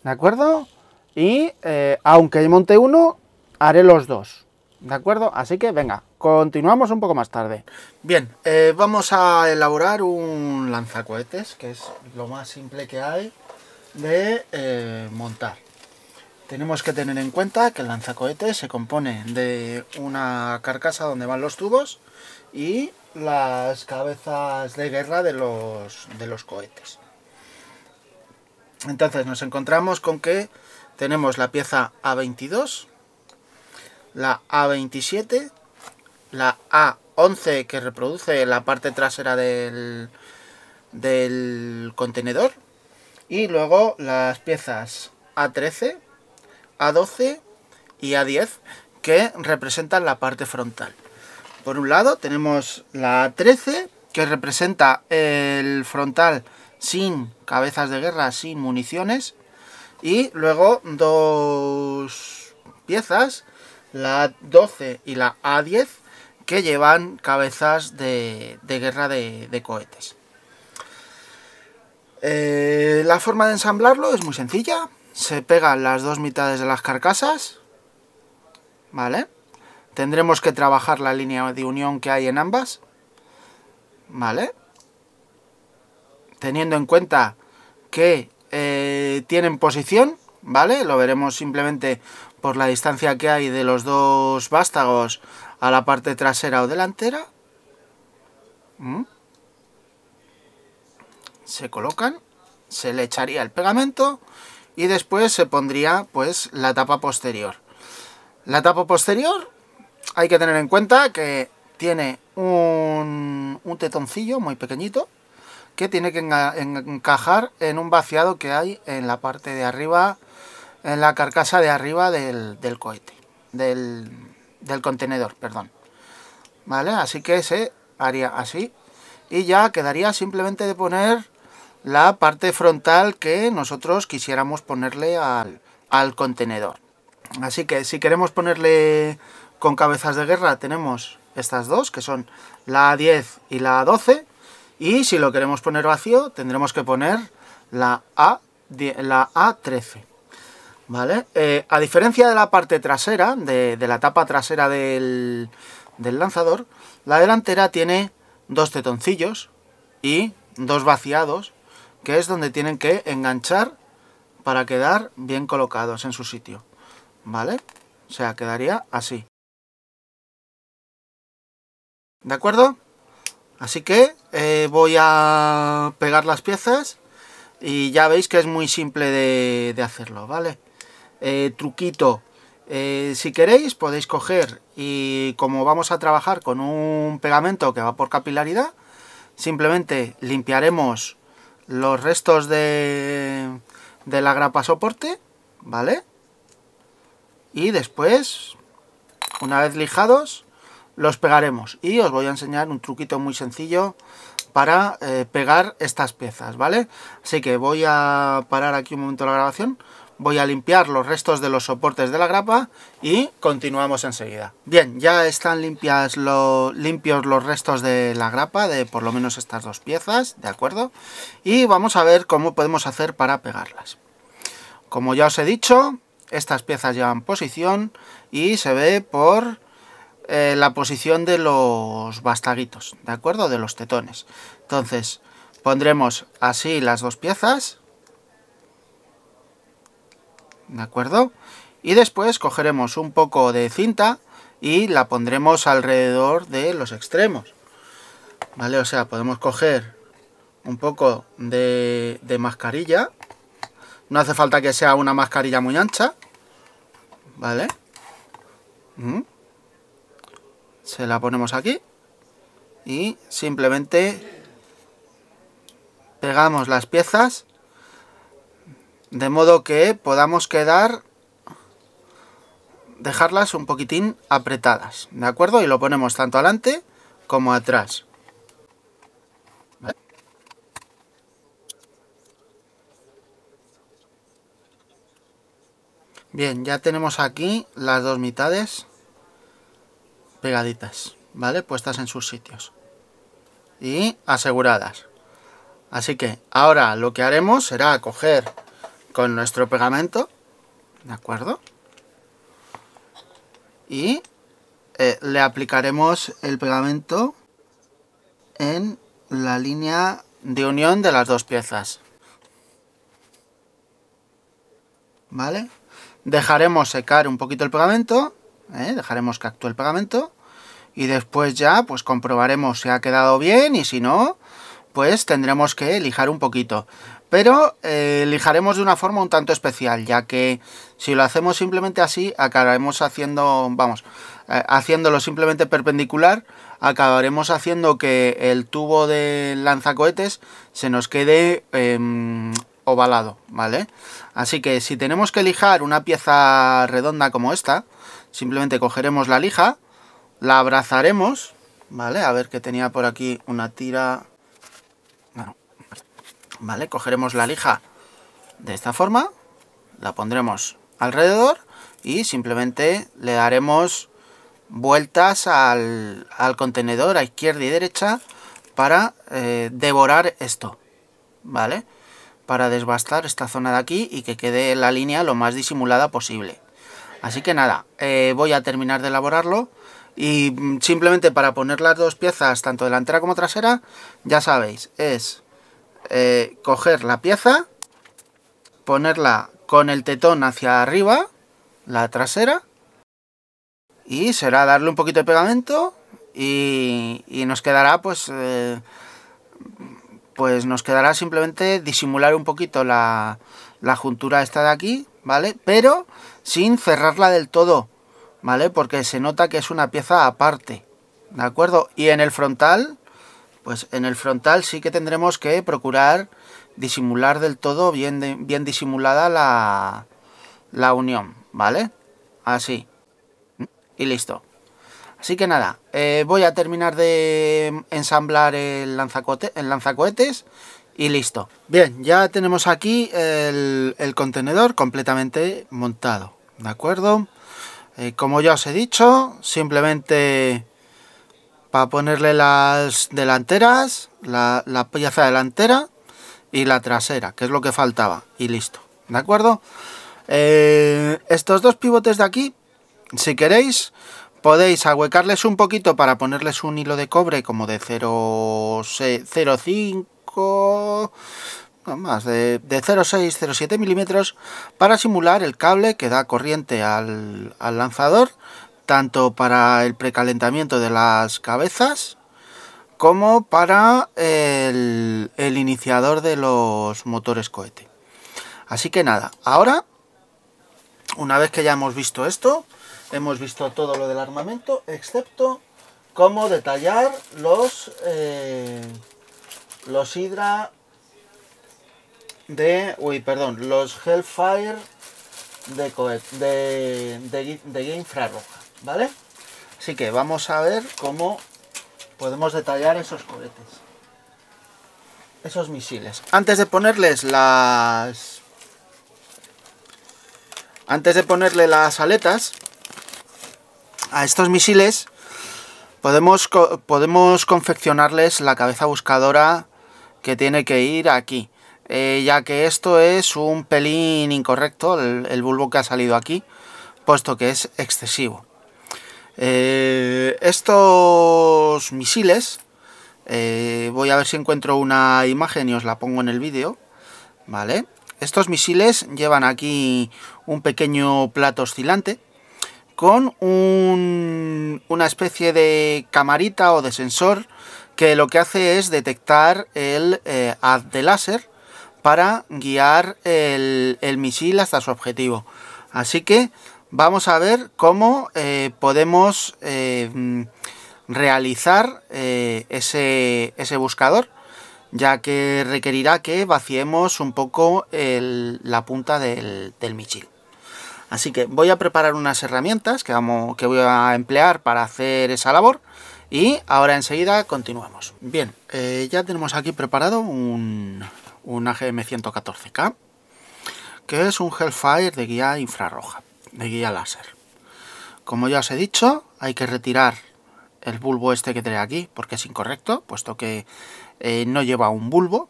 Speaker 1: ¿de acuerdo? Y eh, aunque monte uno, haré los dos, ¿de acuerdo? Así que venga, continuamos un poco más tarde. Bien, eh, vamos a elaborar un lanzacohetes, que es lo más simple que hay de eh, montar. Tenemos que tener en cuenta que el lanzacohete se compone de una carcasa donde van los tubos y las cabezas de guerra de los, de los cohetes. Entonces nos encontramos con que tenemos la pieza A22, la A27, la A11 que reproduce la parte trasera del, del contenedor, y luego las piezas A13, A12 y A10 que representan la parte frontal. Por un lado tenemos la A13 que representa el frontal sin cabezas de guerra, sin municiones. Y luego dos piezas, la A12 y la A10, que llevan cabezas de, guerra de cohetes. Eh, la forma de ensamblarlo es muy sencilla. Se pegan las dos mitades de las carcasas. ¿Vale? Tendremos que trabajar la línea de unión que hay en ambas. ¿Vale? Teniendo en cuenta que eh, tienen posición, ¿vale? Lo veremos simplemente por la distancia que hay de los dos vástagos a la parte trasera o delantera. ¿Mm? se colocan, se le echaría el pegamento y después se pondría pues la tapa posterior. La tapa posterior hay que tener en cuenta que tiene un, un tetoncillo muy pequeñito que tiene que encajar en un vaciado que hay en la parte de arriba, en la carcasa de arriba del, del cohete, del, del contenedor, perdón. ¿Vale? Así que se haría así y ya quedaría simplemente de poner la parte frontal que nosotros quisiéramos ponerle al, contenedor. Así que si queremos ponerle con cabezas de guerra tenemos estas dos, que son la 10 y la 12, y si lo queremos poner vacío tendremos que poner la, A, la A13. ¿Vale? Eh, a diferencia de la parte trasera, de, la tapa trasera del, del lanzador, la delantera tiene dos tetoncillos y dos vaciados que es donde tienen que enganchar para quedar bien colocados en su sitio, ¿vale? O sea, quedaría así. ¿De acuerdo? Así que eh, voy a pegar las piezas y ya veis que es muy simple de, hacerlo, ¿vale? Eh, truquito, eh, si queréis podéis coger y como vamos a trabajar con un pegamento que va por capilaridad, simplemente limpiaremos los restos de, de la grapa soporte, ¿vale? Y después, una vez lijados, los pegaremos. Y os voy a enseñar un truquito muy sencillo para eh, pegar estas piezas, ¿vale? Así que voy a parar aquí un momento la grabación voy a limpiar los restos de los soportes de la grapa y continuamos enseguida. Bien, ya están limpias limpios los restos de la grapa, de por lo menos estas dos piezas, ¿de acuerdo? Y vamos a ver cómo podemos hacer para pegarlas. Como ya os he dicho, estas piezas llevan posición y se ve por eh, la posición de los bastaguitos, ¿de acuerdo? De los tetones. Entonces, pondremos así las dos piezas, ¿de acuerdo? Y después cogeremos un poco de cinta y la pondremos alrededor de los extremos, ¿vale? O sea, podemos coger un poco de, mascarilla, no hace falta que sea una mascarilla muy ancha, ¿vale? ¿Mm? Se la ponemos aquí y simplemente pegamos las piezas de modo que podamos quedar dejarlas un poquitín apretadas, ¿de acuerdo? Y lo ponemos tanto adelante como atrás. Bien, ya tenemos aquí las dos mitades pegaditas, ¿vale? Puestas en sus sitios y aseguradas. Así que ahora lo que haremos será coger con nuestro pegamento, ¿de acuerdo? Y eh, le aplicaremos el pegamento en la línea de unión de las dos piezas. ¿Vale? Dejaremos secar un poquito el pegamento, ¿eh? dejaremos que actúe el pegamento y después ya pues comprobaremos si ha quedado bien y si no, pues tendremos que lijar un poquito pero eh, lijaremos de una forma un tanto especial, ya que si lo hacemos simplemente así, acabaremos haciendo, vamos, eh, haciéndolo simplemente perpendicular, acabaremos haciendo que el tubo de lanzacohetes se nos quede em, ovalado, ¿vale? Así que si tenemos que lijar una pieza redonda como esta, simplemente cogeremos la lija, la abrazaremos, ¿vale? A ver que tenía por aquí una tira Cogeremos la lija de esta forma, la pondremos alrededor y simplemente le daremos vueltas al, contenedor a izquierda y derecha para eh, devorar esto, ¿vale? Para desbastar esta zona de aquí y que quede la línea lo más disimulada posible. Así que nada, eh, voy a terminar de elaborarlo y mm, simplemente para poner las dos piezas, tanto delantera como trasera, ya sabéis, es eh, coger la pieza, ponerla con el tetón hacia arriba, la trasera, y será darle un poquito de pegamento y, nos quedará pues... Eh, pues nos quedará simplemente disimular un poquito la, la juntura esta de aquí, ¿vale? Pero sin cerrarla del todo, ¿vale? Porque se nota que es una pieza aparte, ¿de acuerdo? Y en el frontal pues en el frontal sí que tendremos que procurar disimular del todo, bien, bien disimulada la, unión, ¿vale? Así. Y listo. Así que nada, eh, voy a terminar de ensamblar el, el lanzacohetes y listo. Bien, ya tenemos aquí el, contenedor completamente montado, ¿de acuerdo? Eh, como ya os he dicho, simplemente para ponerle las delanteras, la, pieza delantera y la trasera, que es lo que faltaba, y listo, ¿de acuerdo? Eh, estos dos pivotes de aquí, si queréis, podéis ahuecarles un poquito para ponerles un hilo de cobre como de 0,5, no más, de, de 0,6, 0,7 milímetros, para simular el cable que da corriente al, al lanzador tanto para el precalentamiento de las cabezas como para el, iniciador de los motores cohete. Así que nada, ahora, una vez que ya hemos visto esto, hemos visto todo lo del armamento, excepto cómo detallar los, eh, los Hydra de, uy, perdón, los Hellfire de, cohet, de, de, Infrarroja. ¿vale? Así que vamos a ver cómo podemos detallar esos cohetes, esos misiles. Antes de ponerles las... Antes de ponerle las aletas a estos misiles, podemos, podemos confeccionarles la cabeza buscadora que tiene que ir aquí. Eh, ya que esto es un pelín incorrecto, el bulbo que ha salido aquí, puesto que es excesivo. Eh, estos misiles, eh, voy a ver si encuentro una imagen y os la pongo en el vídeo, ¿vale? Estos misiles llevan aquí un pequeño plato oscilante con una especie de camarita o de sensor que lo que hace es detectar el eh, haz de láser para guiar el misil hasta su objetivo. Así que vamos a ver cómo eh, podemos eh, realizar eh, ese, buscador, ya que requerirá que vaciemos un poco la punta del, del Así que voy a preparar unas herramientas que, vamos, que voy a emplear para hacer esa labor y ahora enseguida continuamos. Bien, ya tenemos aquí preparado un, un AGM 114K, que es un Hellfire de guía infrarroja de guía láser. Como ya os he dicho, hay que retirar el bulbo este que trae aquí, porque es incorrecto, puesto que eh, no lleva un bulbo,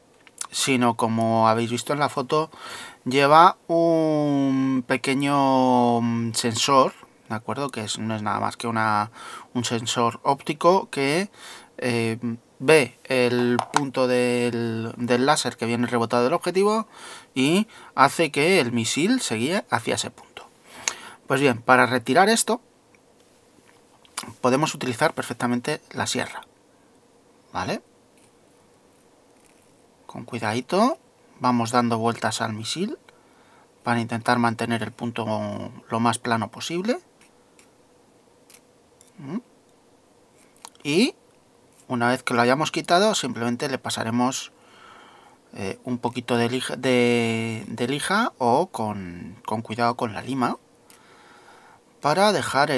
Speaker 1: sino como habéis visto en la foto, lleva un pequeño mm, sensor, ¿de acuerdo? Que es, no es nada más que una, un sensor óptico que eh, ve el punto del, del láser que viene rebotado del objetivo y hace que el misil se guíe hacia ese punto. Pues bien, para retirar esto podemos utilizar perfectamente la sierra. ¿Vale? Con cuidadito vamos dando vueltas al misil para intentar mantener el punto lo más plano posible. ¿Mm? Y una vez que lo hayamos quitado, simplemente le pasaremos eh, un poquito de lija, o con cuidado con la lima para dejar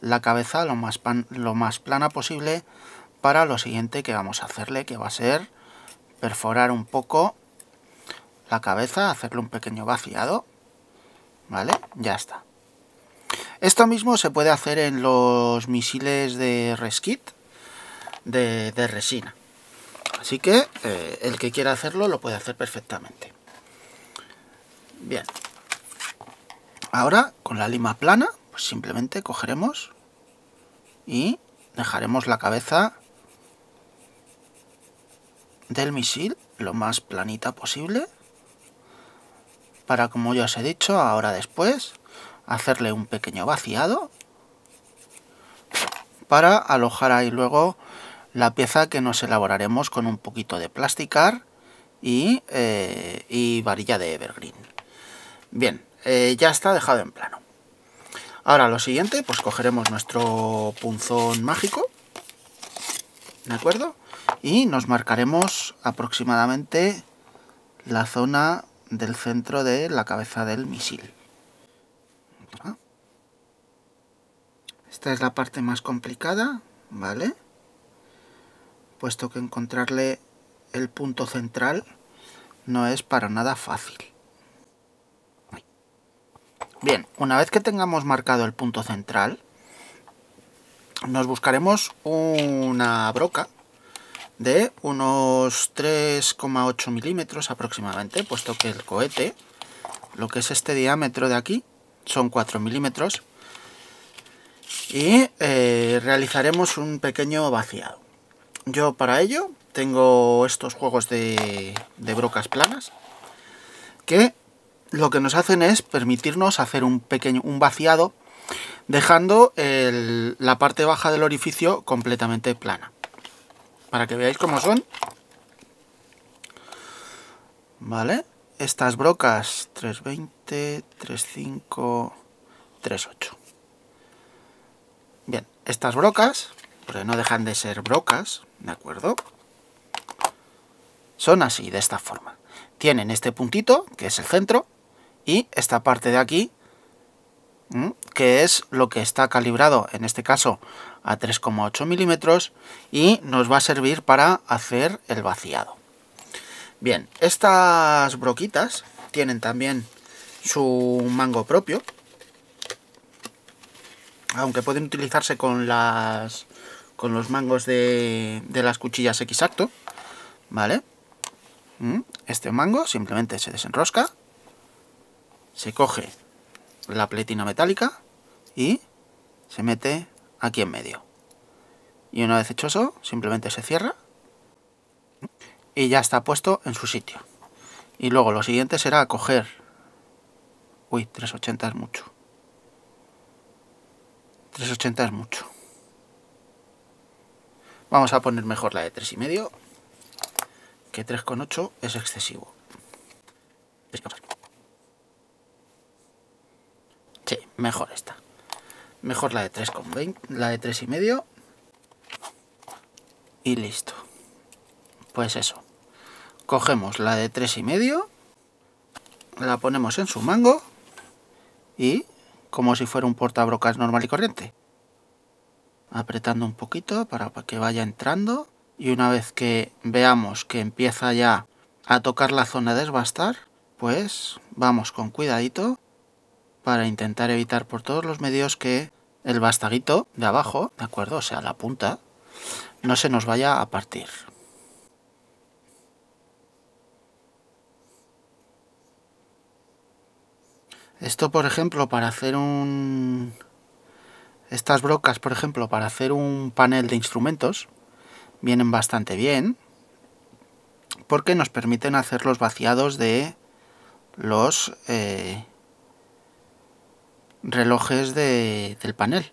Speaker 1: la cabeza lo más, lo más plana posible para lo siguiente que vamos a hacerle, que va a ser perforar un poco la cabeza, hacerle un pequeño vaciado, ¿vale? Ya está. Esto mismo se puede hacer en los misiles de reskit de, resina. Así que eh, el que quiera hacerlo lo puede hacer perfectamente. Bien. Ahora con la lima plana simplemente cogeremos y dejaremos la cabeza del misil lo más planita posible para, como ya os he dicho, ahora después hacerle un pequeño vaciado para alojar ahí luego la pieza que nos elaboraremos con un poquito de plasticar y, eh, y varilla de evergreen. Bien, eh, ya está dejado en plano. Ahora lo siguiente, pues cogeremos nuestro punzón mágico, ¿de acuerdo? Y nos marcaremos aproximadamente la zona del centro de la cabeza del misil. Esta es la parte más complicada, ¿vale? Puesto que encontrarle el punto central no es para nada fácil. Bien, una vez que tengamos marcado el punto central, nos buscaremos una broca de unos 3,8 milímetros aproximadamente, puesto que el cohete, lo que es este diámetro de aquí, son 4 milímetros, y eh, realizaremos un pequeño vaciado. Yo para ello tengo estos juegos de, de brocas planas, que lo que nos hacen es permitirnos hacer un pequeño un vaciado dejando la parte baja del orificio completamente plana para que veáis cómo son vale estas brocas 320 35 38 bien estas brocas porque no dejan de ser brocas de acuerdo son así de esta forma tienen este puntito que es el centro y esta parte de aquí, que es lo que está calibrado, en este caso, a 3,8 milímetros y nos va a servir para hacer el vaciado. Bien, estas broquitas tienen también su mango propio, aunque pueden utilizarse con las con los mangos de, de las cuchillas X-Acto, ¿vale? Este mango simplemente se desenrosca se coge la pletina metálica y se mete aquí en medio. Y una vez hecho eso, simplemente se cierra y ya está puesto en su sitio. Y luego lo siguiente será coger... Uy, 380 es mucho. 380 es mucho. Vamos a poner mejor la de 3,5, que 3,8 es excesivo. mejor esta. Mejor la de 3,20, la de 3,5 y listo. Pues eso. Cogemos la de 3,5, la ponemos en su mango y como si fuera un portabrocas normal y corriente. Apretando un poquito para que vaya entrando y una vez que veamos que empieza ya a tocar la zona de desbastar, pues vamos con cuidadito para intentar evitar por todos los medios que el bastaguito de abajo, ¿de acuerdo? O sea, la punta, no se nos vaya a partir. Esto, por ejemplo, para hacer un... Estas brocas, por ejemplo, para hacer un panel de instrumentos, vienen bastante bien, porque nos permiten hacer los vaciados de los... Eh, relojes del panel.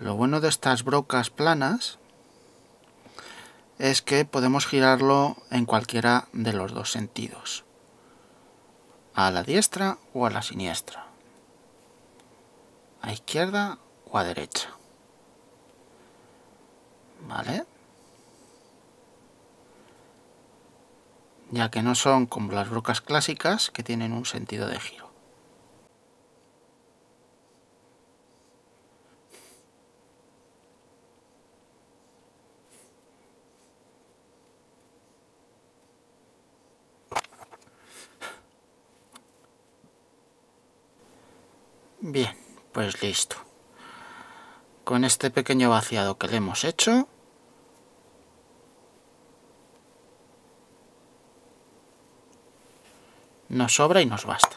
Speaker 1: Lo bueno de estas brocas planas es que podemos girarlo en cualquiera de los dos sentidos, a la diestra o a la siniestra, a izquierda o a derecha. ¿Vale? ya que no son como las brocas clásicas que tienen un sentido de giro. Bien, pues listo. Con este pequeño vaciado que le hemos hecho, nos sobra y nos basta.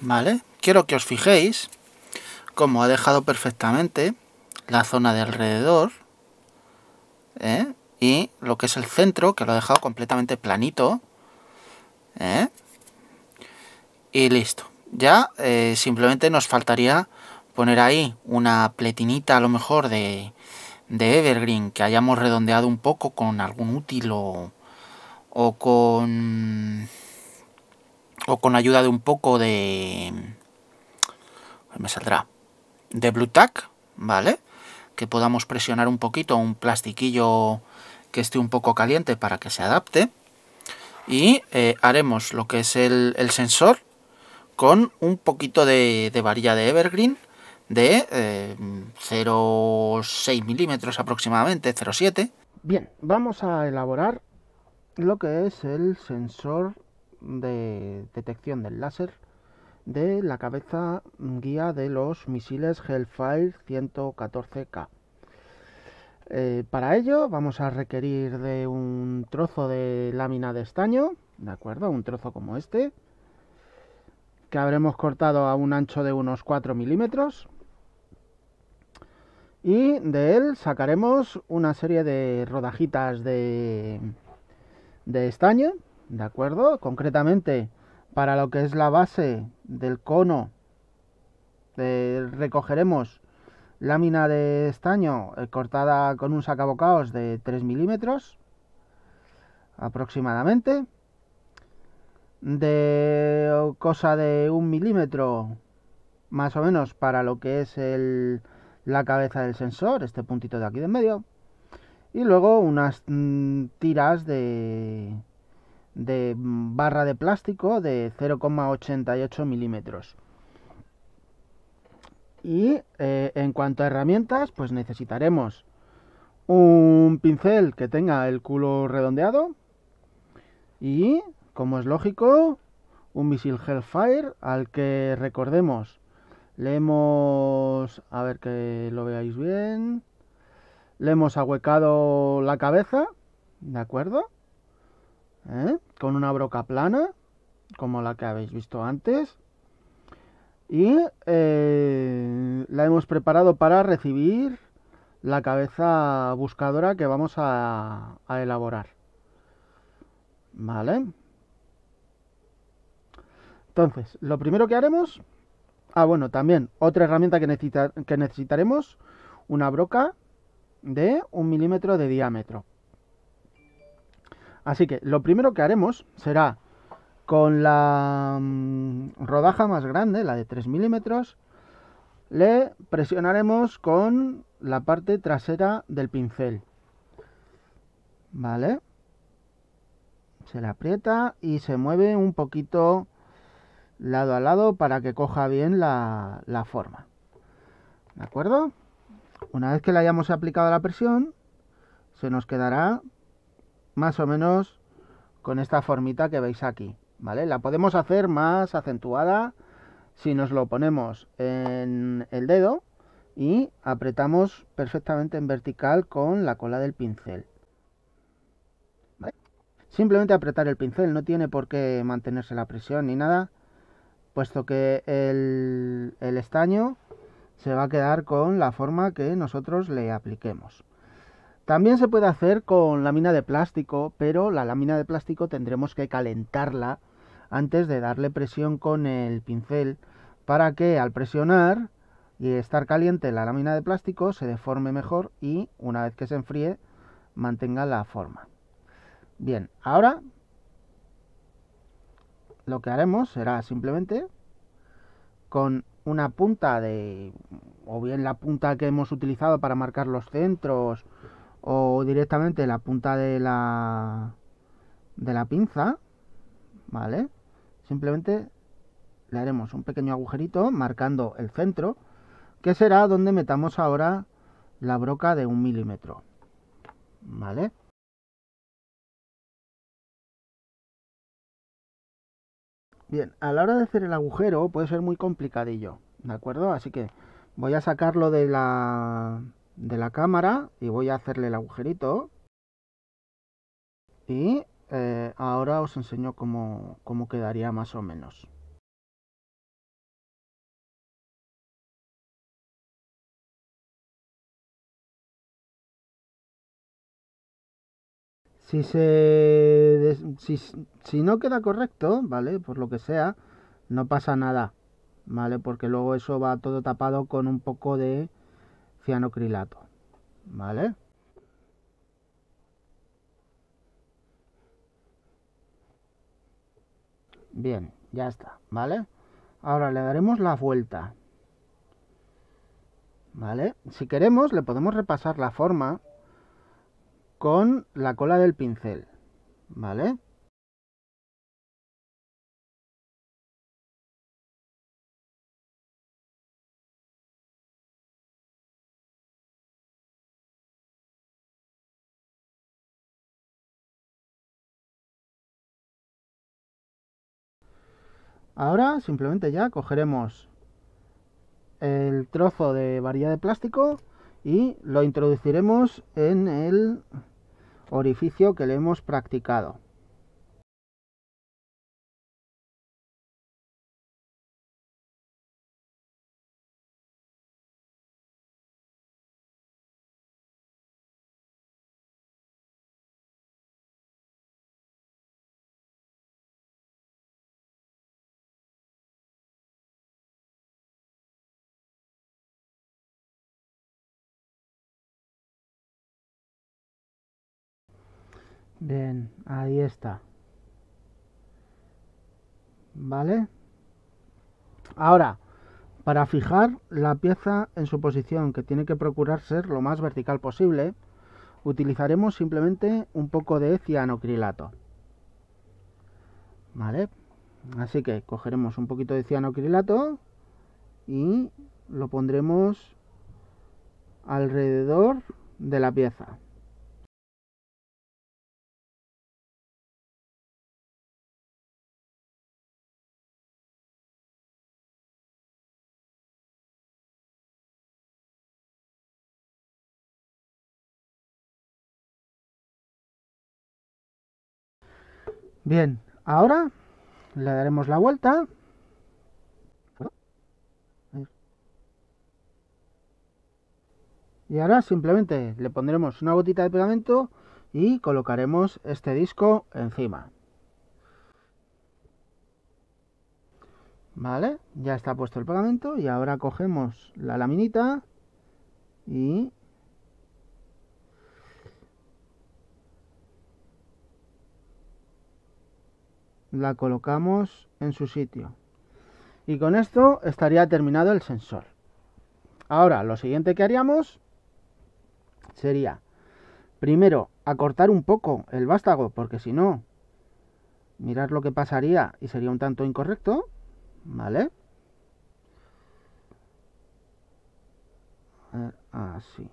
Speaker 1: ¿Vale? Quiero que os fijéis cómo ha dejado perfectamente la zona de alrededor ¿eh? y lo que es el centro, que lo ha dejado completamente planito. ¿eh? Y listo. Ya eh, simplemente nos faltaría poner ahí una pletinita a lo mejor de, de Evergreen que hayamos redondeado un poco con algún útil o, o con o con ayuda de un poco de me saldrá de blu-tack, ¿vale? Que podamos presionar un poquito un plastiquillo que esté un poco caliente para que se adapte y eh, haremos lo que es el, sensor con un poquito de, varilla de evergreen de 0,6 eh, milímetros aproximadamente, 0,7. Bien, vamos a elaborar lo que es el sensor de detección del láser de la cabeza guía de los misiles Hellfire 114K. Eh, para ello vamos a requerir de un trozo de lámina de estaño, ¿de acuerdo? Un trozo como este, que habremos cortado a un ancho de unos 4 milímetros. Y de él sacaremos una serie de rodajitas de, de estaño, ¿de acuerdo? Concretamente para lo que es la base del cono eh, recogeremos lámina de estaño eh, cortada con un sacabocados de 3 milímetros aproximadamente. De cosa de un milímetro más o menos para lo que es la cabeza del sensor, este puntito de aquí de en medio y luego unas mm, tiras de, barra de plástico de 0,88 milímetros. Y eh, en cuanto a herramientas, pues necesitaremos un pincel que tenga el culo redondeado y, como es lógico, un misil Hellfire al que recordemos Leemos... a ver que lo veáis bien le hemos ahuecado la cabeza, ¿de acuerdo? ¿Eh? Con una broca plana, como la que habéis visto antes. Y eh, la hemos preparado para recibir la cabeza buscadora que vamos a, elaborar. ¿Vale? Entonces, lo primero que haremos... Ah, bueno, también otra herramienta que, que necesitaremos, una broca de un milímetro de diámetro. Así que lo primero que haremos será con la mm, rodaja más grande, la de 3 milímetros, le presionaremos con la parte trasera del pincel. ¿Vale? Se la aprieta y se mueve un poquito lado a lado para que coja bien la, la forma. ¿De acuerdo? Una vez que le hayamos aplicado la presión, se nos quedará más o menos con esta formita que veis aquí, ¿vale? La podemos hacer más acentuada si nos lo ponemos en el dedo y apretamos perfectamente en vertical con la cola del pincel. Simplemente apretar el pincel, no tiene por qué mantenerse la presión ni nada, puesto que el, el estaño se va a quedar con la forma que nosotros le apliquemos. También se puede hacer con lámina de plástico, pero la lámina de plástico tendremos que calentarla antes de darle presión con el pincel para que al presionar y estar caliente la lámina de plástico se deforme mejor y una vez que se enfríe mantenga la forma. Bien, ahora lo que haremos será simplemente con una punta de, o bien la punta que hemos utilizado para marcar los centros, o directamente la punta de la, de la pinza, ¿vale? Simplemente le haremos un pequeño agujerito marcando el centro, que será donde metamos ahora la broca de un milímetro, ¿vale? Bien, a la hora de hacer el agujero puede ser muy complicadillo, ¿de acuerdo? Así que voy a sacarlo de la, de la cámara y voy a hacerle el agujerito. Y eh, ahora os enseño cómo, cómo quedaría más o menos. Si, se, si no queda correcto, ¿vale? Por lo que sea, no pasa nada, ¿vale? Porque luego eso va todo tapado con un poco de cianocrilato, ¿vale? Bien, ya está, ¿vale? Ahora le daremos la vuelta. ¿Vale? Si queremos, le podemos repasar la forma con la cola del pincel, ¿vale? Ahora simplemente ya cogeremos el trozo de varilla de plástico y lo introduciremos en el orificio que le hemos practicado. Bien, ahí está. ¿Vale? Ahora, para fijar la pieza en su posición, que tiene que procurar ser lo más vertical posible, utilizaremos simplemente un poco de cianocrilato. ¿Vale? Así que cogeremos un poquito de cianocrilato y lo pondremos alrededor de la pieza. Bien, ahora le daremos la vuelta. Y ahora simplemente le pondremos una gotita de pegamento y colocaremos este disco encima. Vale, ya está puesto el pegamento y ahora cogemos la laminita y la colocamos en su sitio. Y con esto estaría terminado el sensor. Ahora, lo siguiente que haríamos sería, primero, acortar un poco el vástago, porque si no, mirar lo que pasaría y sería un tanto incorrecto, ¿vale? así.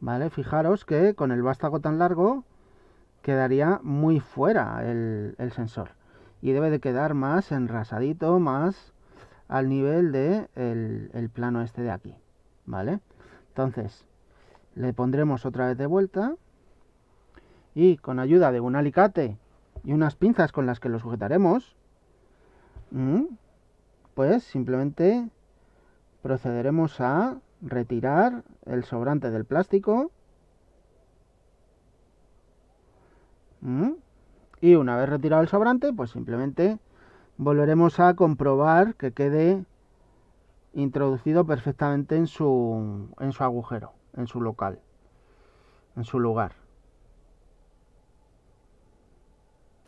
Speaker 1: ¿Vale? Fijaros que con el vástago tan largo quedaría muy fuera el, sensor. Y debe de quedar más enrasadito, más al nivel del de el plano este de aquí. ¿Vale? Entonces, le pondremos otra vez de vuelta. Y con ayuda de un alicate y unas pinzas con las que lo sujetaremos, mm, pues simplemente procederemos a retirar el sobrante del plástico. Mm. Y una vez retirado el sobrante, pues simplemente volveremos a comprobar que quede introducido perfectamente en su, en su agujero, en su local, en su lugar.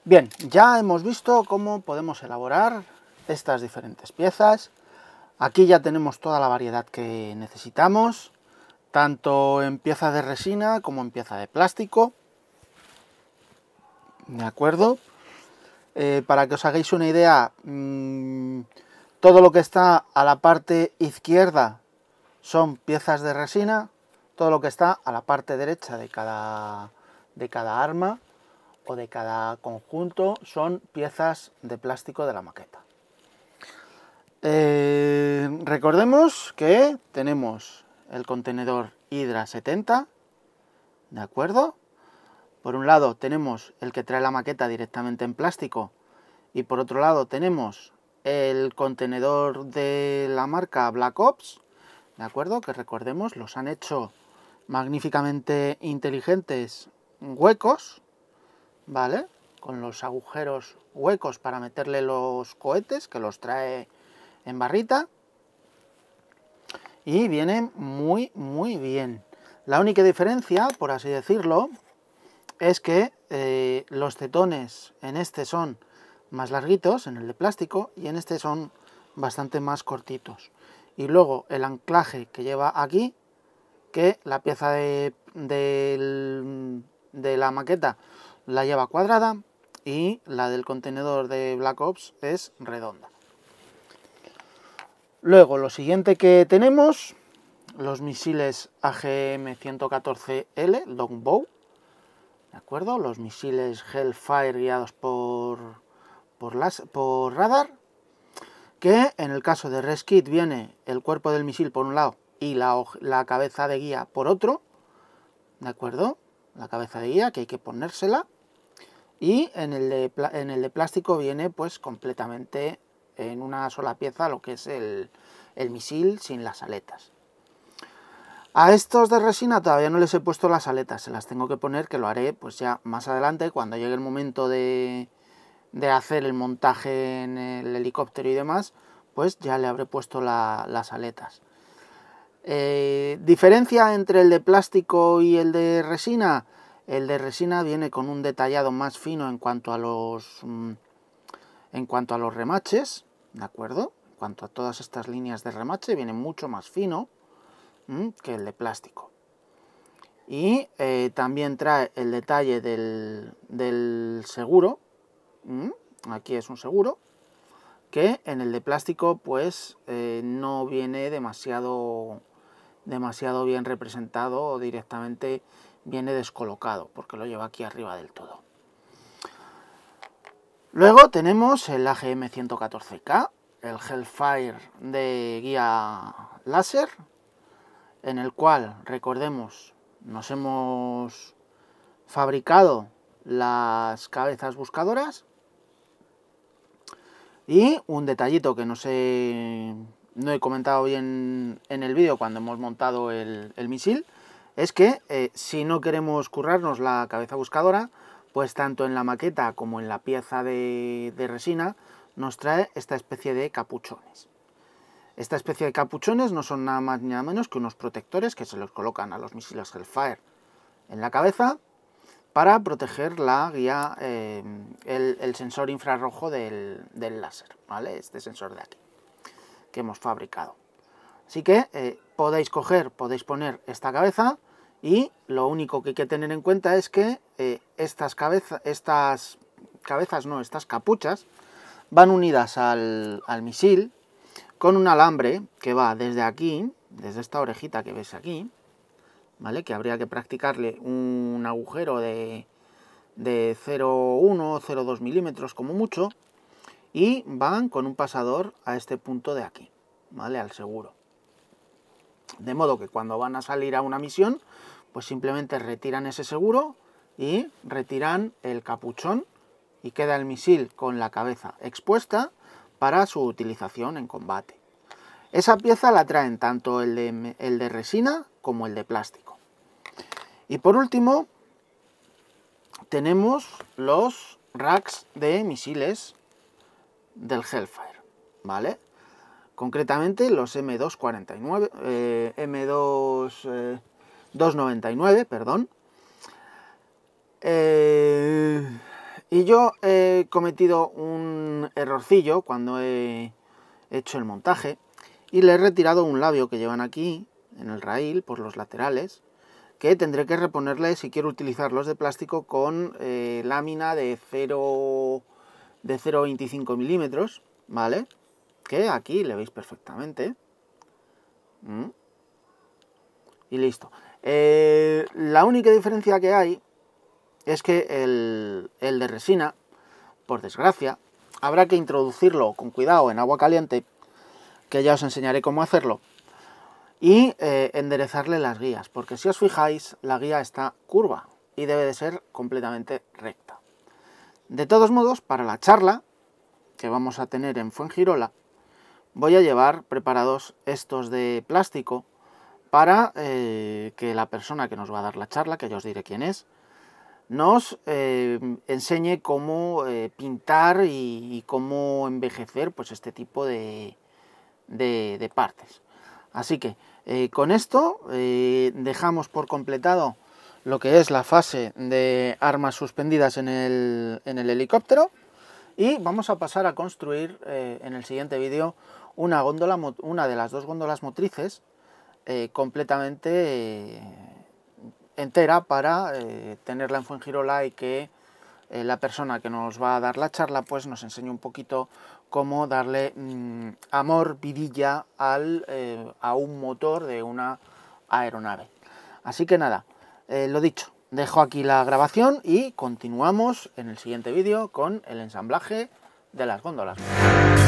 Speaker 1: Bien, ya hemos visto cómo podemos elaborar estas diferentes piezas Aquí ya tenemos toda la variedad que necesitamos, tanto en pieza de resina como en pieza de plástico. ¿De acuerdo? Eh, para que os hagáis una idea, mm, todo lo que está a la parte izquierda son piezas de resina, todo lo que está a la parte derecha de cada, de cada arma o de cada conjunto son piezas de plástico de la maqueta. Eh, recordemos que tenemos el contenedor Hydra 70, ¿de acuerdo? Por un lado tenemos el que trae la maqueta directamente en plástico y por otro lado tenemos el contenedor de la marca Black Ops, ¿de acuerdo? Que recordemos, los han hecho magníficamente inteligentes huecos, ¿vale? Con los agujeros huecos para meterle los cohetes que los trae en barrita y viene muy, muy bien. La única diferencia, por así decirlo, es que eh, los tetones en este son más larguitos, en el de plástico, y en este son bastante más cortitos. Y luego el anclaje que lleva aquí, que la pieza de la maqueta la lleva cuadrada y la del contenedor de Black Ops es redonda. Luego, lo siguiente que tenemos, los misiles AGM-114L Longbow, ¿de acuerdo? Los misiles Hellfire guiados por, por, radar, que en el caso de Reskit viene el cuerpo del misil por un lado y la, cabeza de guía por otro, ¿de acuerdo? La cabeza de guía que hay que ponérsela, y en el de, en el de plástico viene pues completamente en una sola pieza lo que es el, misil sin las aletas. A estos de resina todavía no les he puesto las aletas, se las tengo que poner, que lo haré pues ya más adelante, cuando llegue el momento de, hacer el montaje en el helicóptero y demás, pues ya le habré puesto las aletas. Eh, diferencia entre el de plástico y el de resina. El de resina viene con un detallado más fino en cuanto a los mm, en cuanto a los remaches, ¿de acuerdo? En cuanto a todas estas líneas de remache, viene mucho más fino que el de plástico. Y eh, también trae el detalle del, seguro, aquí es un seguro, que en el de plástico pues eh, no viene demasiado, demasiado bien representado o directamente viene descolocado porque lo lleva aquí arriba del todo. Luego tenemos el AGM 114K, el Hellfire de guía láser, en el cual, recordemos, nos hemos fabricado las cabezas buscadoras. Y un detallito que no he comentado bien en el vídeo cuando hemos montado el, misil, es que eh, si no queremos currarnos la cabeza buscadora, pues tanto en la maqueta como en la pieza de, resina nos trae esta especie de capuchones. Esta especie de capuchones no son nada más ni nada menos que unos protectores que se los colocan a los misiles Hellfire en la cabeza para proteger la guía, eh, el, sensor infrarrojo del, láser, ¿vale? Este sensor de aquí, que hemos fabricado. Así que eh, podéis coger, podéis poner esta cabeza y lo único que hay que tener en cuenta es que eh, estas cabezas, estas cabezas no, estas capuchas, van unidas al, misil con un alambre que va desde aquí, desde esta orejita que ves aquí, ¿vale? Que habría que practicarle un agujero de, de 0,1 0,2 milímetros como mucho y van con un pasador a este punto de aquí, ¿vale? Al seguro. De modo que cuando van a salir a una misión, pues simplemente retiran ese seguro y retiran el capuchón y queda el misil con la cabeza expuesta para su utilización en combate. Esa pieza la traen tanto el de, resina como el de plástico. Y por último, tenemos los racks de misiles del Hellfire, ¿vale? concretamente los M249, M2 299, perdón. Eh, y yo he cometido un errorcillo cuando he hecho el montaje y le he retirado un labio que llevan aquí en el raíl por los laterales que tendré que reponerle si quiero utilizarlos de plástico con eh, lámina de 0 de 0,25 milímetros vale que aquí le veis perfectamente. Mm. Y listo. Eh, la única diferencia que hay es que el, el, de resina, por desgracia, habrá que introducirlo con cuidado en agua caliente, que ya os enseñaré cómo hacerlo, y eh, enderezarle las guías, porque si os fijáis, la guía está curva y debe de ser completamente recta. De todos modos, para la charla que vamos a tener en Fuengirola, voy a llevar preparados estos de plástico para eh, que la persona que nos va a dar la charla, que yo os diré quién es, nos eh, enseñe cómo eh, pintar y, cómo envejecer pues, este tipo de, partes. Así que con esto dejamos por completado lo que es la fase de armas suspendidas en el, en el helicóptero y vamos a pasar a construir en el siguiente vídeo una, góndola, una de las dos góndolas motrices eh, completamente eh, entera para eh, tenerla en Fuengirola y que la persona que nos va a dar la charla pues nos enseñe un poquito cómo darle mm, amor, vidilla al, a un motor de una aeronave. Así que nada, lo dicho, dejo aquí la grabación y continuamos en el siguiente vídeo con el ensamblaje de las góndolas.